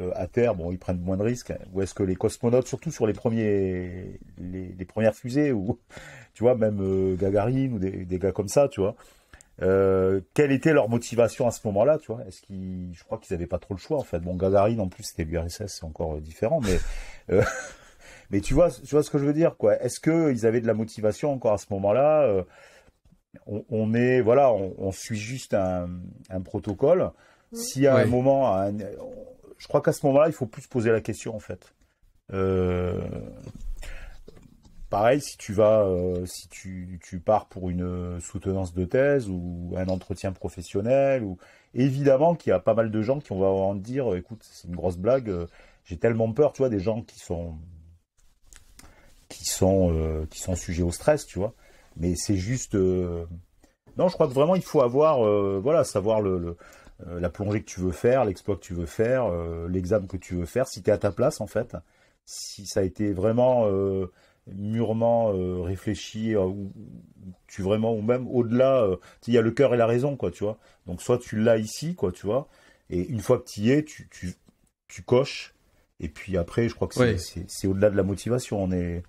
B: euh, à terre, bon, ils prennent moins de risques. Ou est-ce que les cosmonautes, surtout sur les premiers, les, premières fusées, ou tu vois, même euh, Gagarine ou des, gars comme ça, tu vois, euh, quelle était leur motivation à ce moment-là, tu vois Est-ce qu'ils, je crois qu'ils n'avaient pas trop le choix en fait. Bon, Gagarine en plus c'était l'URSS, c'est encore différent, mais mais tu vois, tu vois ce que je veux dire, quoi. Est-ce qu'ils avaient de la motivation encore à ce moment-là on, est, voilà, on, suit juste un, protocole. Si à un moment, je crois qu'à ce moment-là, il faut plus se poser la question en fait. Euh, pareil, si tu vas, euh, si tu, pars pour une euh, soutenance de thèse ou un entretien professionnel, ou évidemment qu'il y a pas mal de gens qui vont en dire, écoute, c'est une grosse blague. j'ai tellement peur, tu vois, des gens qui sont qui sont qui sont sujets au stress, tu vois. Mais c'est juste, non, je crois que vraiment il faut avoir, voilà, savoir le euh, la plongée que tu veux faire, l'exploit que tu veux faire, euh, l'examen que tu veux faire, si tu es à ta place en fait, si ça a été vraiment euh, mûrement réfléchi, ou tu vraiment, ou même au-delà, il y a le cœur et la raison, quoi, tu vois. Donc soit tu l'as ici, quoi, tu vois, et une fois que tu y es, tu, tu, coches, et puis après, je crois que c'est au-delà de la motivation, on est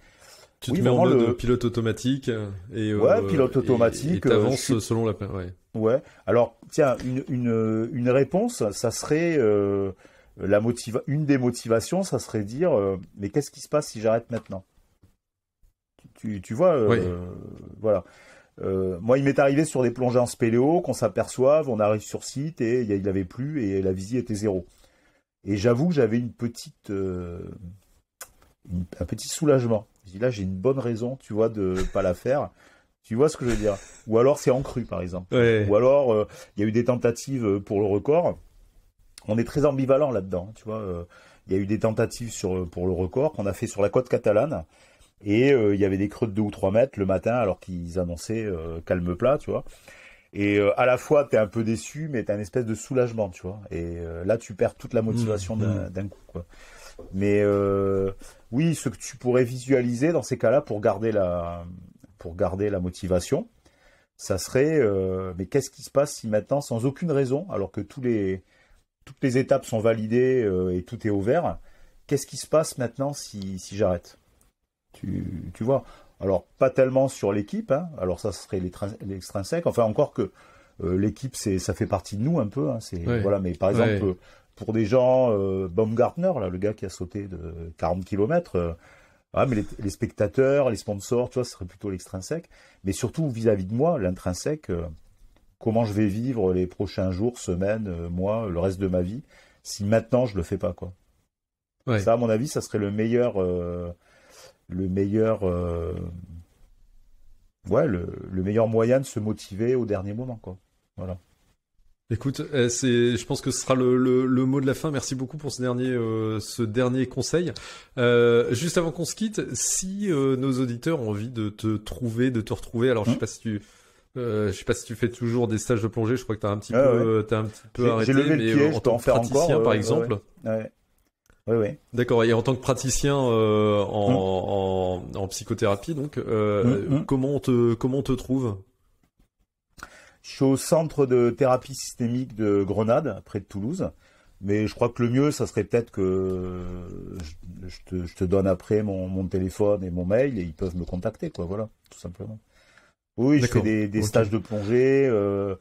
B: tu te mets en mode le...
A: pilote automatique et ouais, euh, pilote automatique. Euh, selon la
B: ouais. Alors tiens, une, réponse, ça serait euh, la une des motivations, ça serait dire mais qu'est-ce qui se passe si j'arrête maintenant tu, vois, voilà. moi, il m'est arrivé sur des plongées en spéléo qu'on s'aperçoive, on arrive sur site et il avait plus et la visée était zéro. Et j'avoue j'avais une petite, un petit soulagement je dis là, j'ai une bonne raison, tu vois, de pas la faire. Tu vois ce que je veux dire Ou alors c'est en cru, par exemple. Ou alors euh, il y a eu des tentatives euh, pour le record. On est très ambivalent là-dedans, tu vois. Euh. Il y a eu des tentatives sur, pour le record qu'on a fait sur la côte catalane. Et il y avait des creux de 2 ou 3 mètres le matin alors qu'ils annonçaient calme plat, tu vois. Et à la fois, tu es un peu déçu, mais tu as une espèce de soulagement, tu vois. Et là, tu perds toute la motivation mmh. Mmh. d'un coup, quoi. Mais euh, oui, ce que tu pourrais visualiser dans ces cas-là pour garder la, pour garder la motivation, ça serait euh, mais qu'est-ce qui se passe si maintenant, sans aucune raison, alors que tous les, toutes les étapes sont validées euh, et tout est ouvert, qu'est-ce qui se passe maintenant si, si j'arrête tu, tu, vois Alors, pas tellement sur l'équipe, hein. alors ça serait l'extrinsèque, enfin encore que l'équipe, c'est ça fait partie de nous un peu. Hein. c'est voilà, mais par exemple, pour des gens, euh, Baumgartner, là, le gars qui a sauté de 40 km, euh, mais les, spectateurs, les sponsors, tu ce serait plutôt l'extrinsèque. Mais surtout vis-à-vis de moi, l'intrinsèque, euh, comment je vais vivre les prochains jours, semaines, mois, le reste de ma vie, si maintenant je le fais pas, quoi. Ça, à mon avis, ça serait le meilleur, le meilleur, ouais, le meilleur moyen de se motiver au dernier moment, quoi. Voilà.
A: Écoute, euh, je pense que ce sera le, mot de la fin. Merci beaucoup pour ce dernier, euh, conseil. Euh, juste avant qu'on se quitte, si nos auditeurs ont envie de te trouver, de te retrouver, alors je ne hmm. sais pas si tu fais toujours des stages de plongée. Je crois que tu ah un petit peu, un petit peu arrêté, mais en tant que praticien, par exemple. Oui, oui. D'accord. Et en tant que praticien hmm. en, psychothérapie, donc, hmm, comment on te trouve
B: je suis au centre de thérapie systémique de Grenade, près de Toulouse. Mais je crois que le mieux, ça serait peut-être que je, te, donne après mon, téléphone et mon mail et ils peuvent me contacter, quoi. Voilà, tout simplement. Oui, je fais des, stages de plongée. Euh,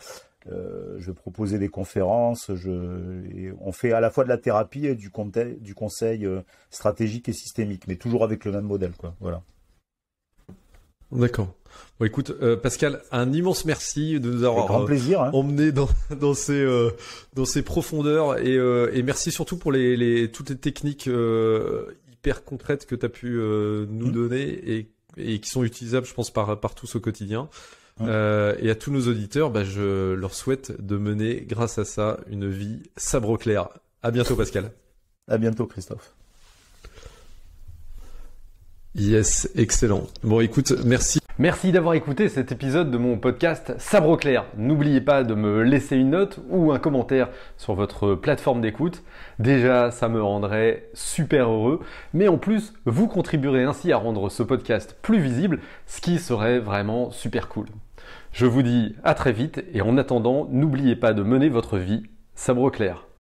B: euh, je vais des conférences. Je, on fait à la fois de la thérapie et du, conseil, du conseil euh, stratégique et systémique, mais toujours avec le même modèle, quoi. Voilà.
A: D'accord. Bon, écoute, euh, Pascal, un immense merci de nous avoir euh, hein. emmené dans, ces euh, dans ces profondeurs et, merci surtout pour les, toutes les techniques hyper concrètes que tu as pu nous mm. donner et, qui sont utilisables, je pense, par par tous au quotidien. et à tous nos auditeurs, bah, je leur souhaite de mener, grâce à ça, une vie sabre clair. À bientôt, Pascal. À bientôt, Christophe. Yes, excellent. Bon, écoute, merci. Merci d'avoir écouté cet épisode de mon podcast Sabre clair. N'oubliez pas de me laisser une note ou un commentaire sur votre plateforme d'écoute. Déjà, ça me rendrait super heureux, mais en plus, vous contribuerez ainsi à rendre ce podcast plus visible, ce qui serait vraiment super cool. Je vous dis à très vite et en attendant, n'oubliez pas de mener votre vie sabre clair.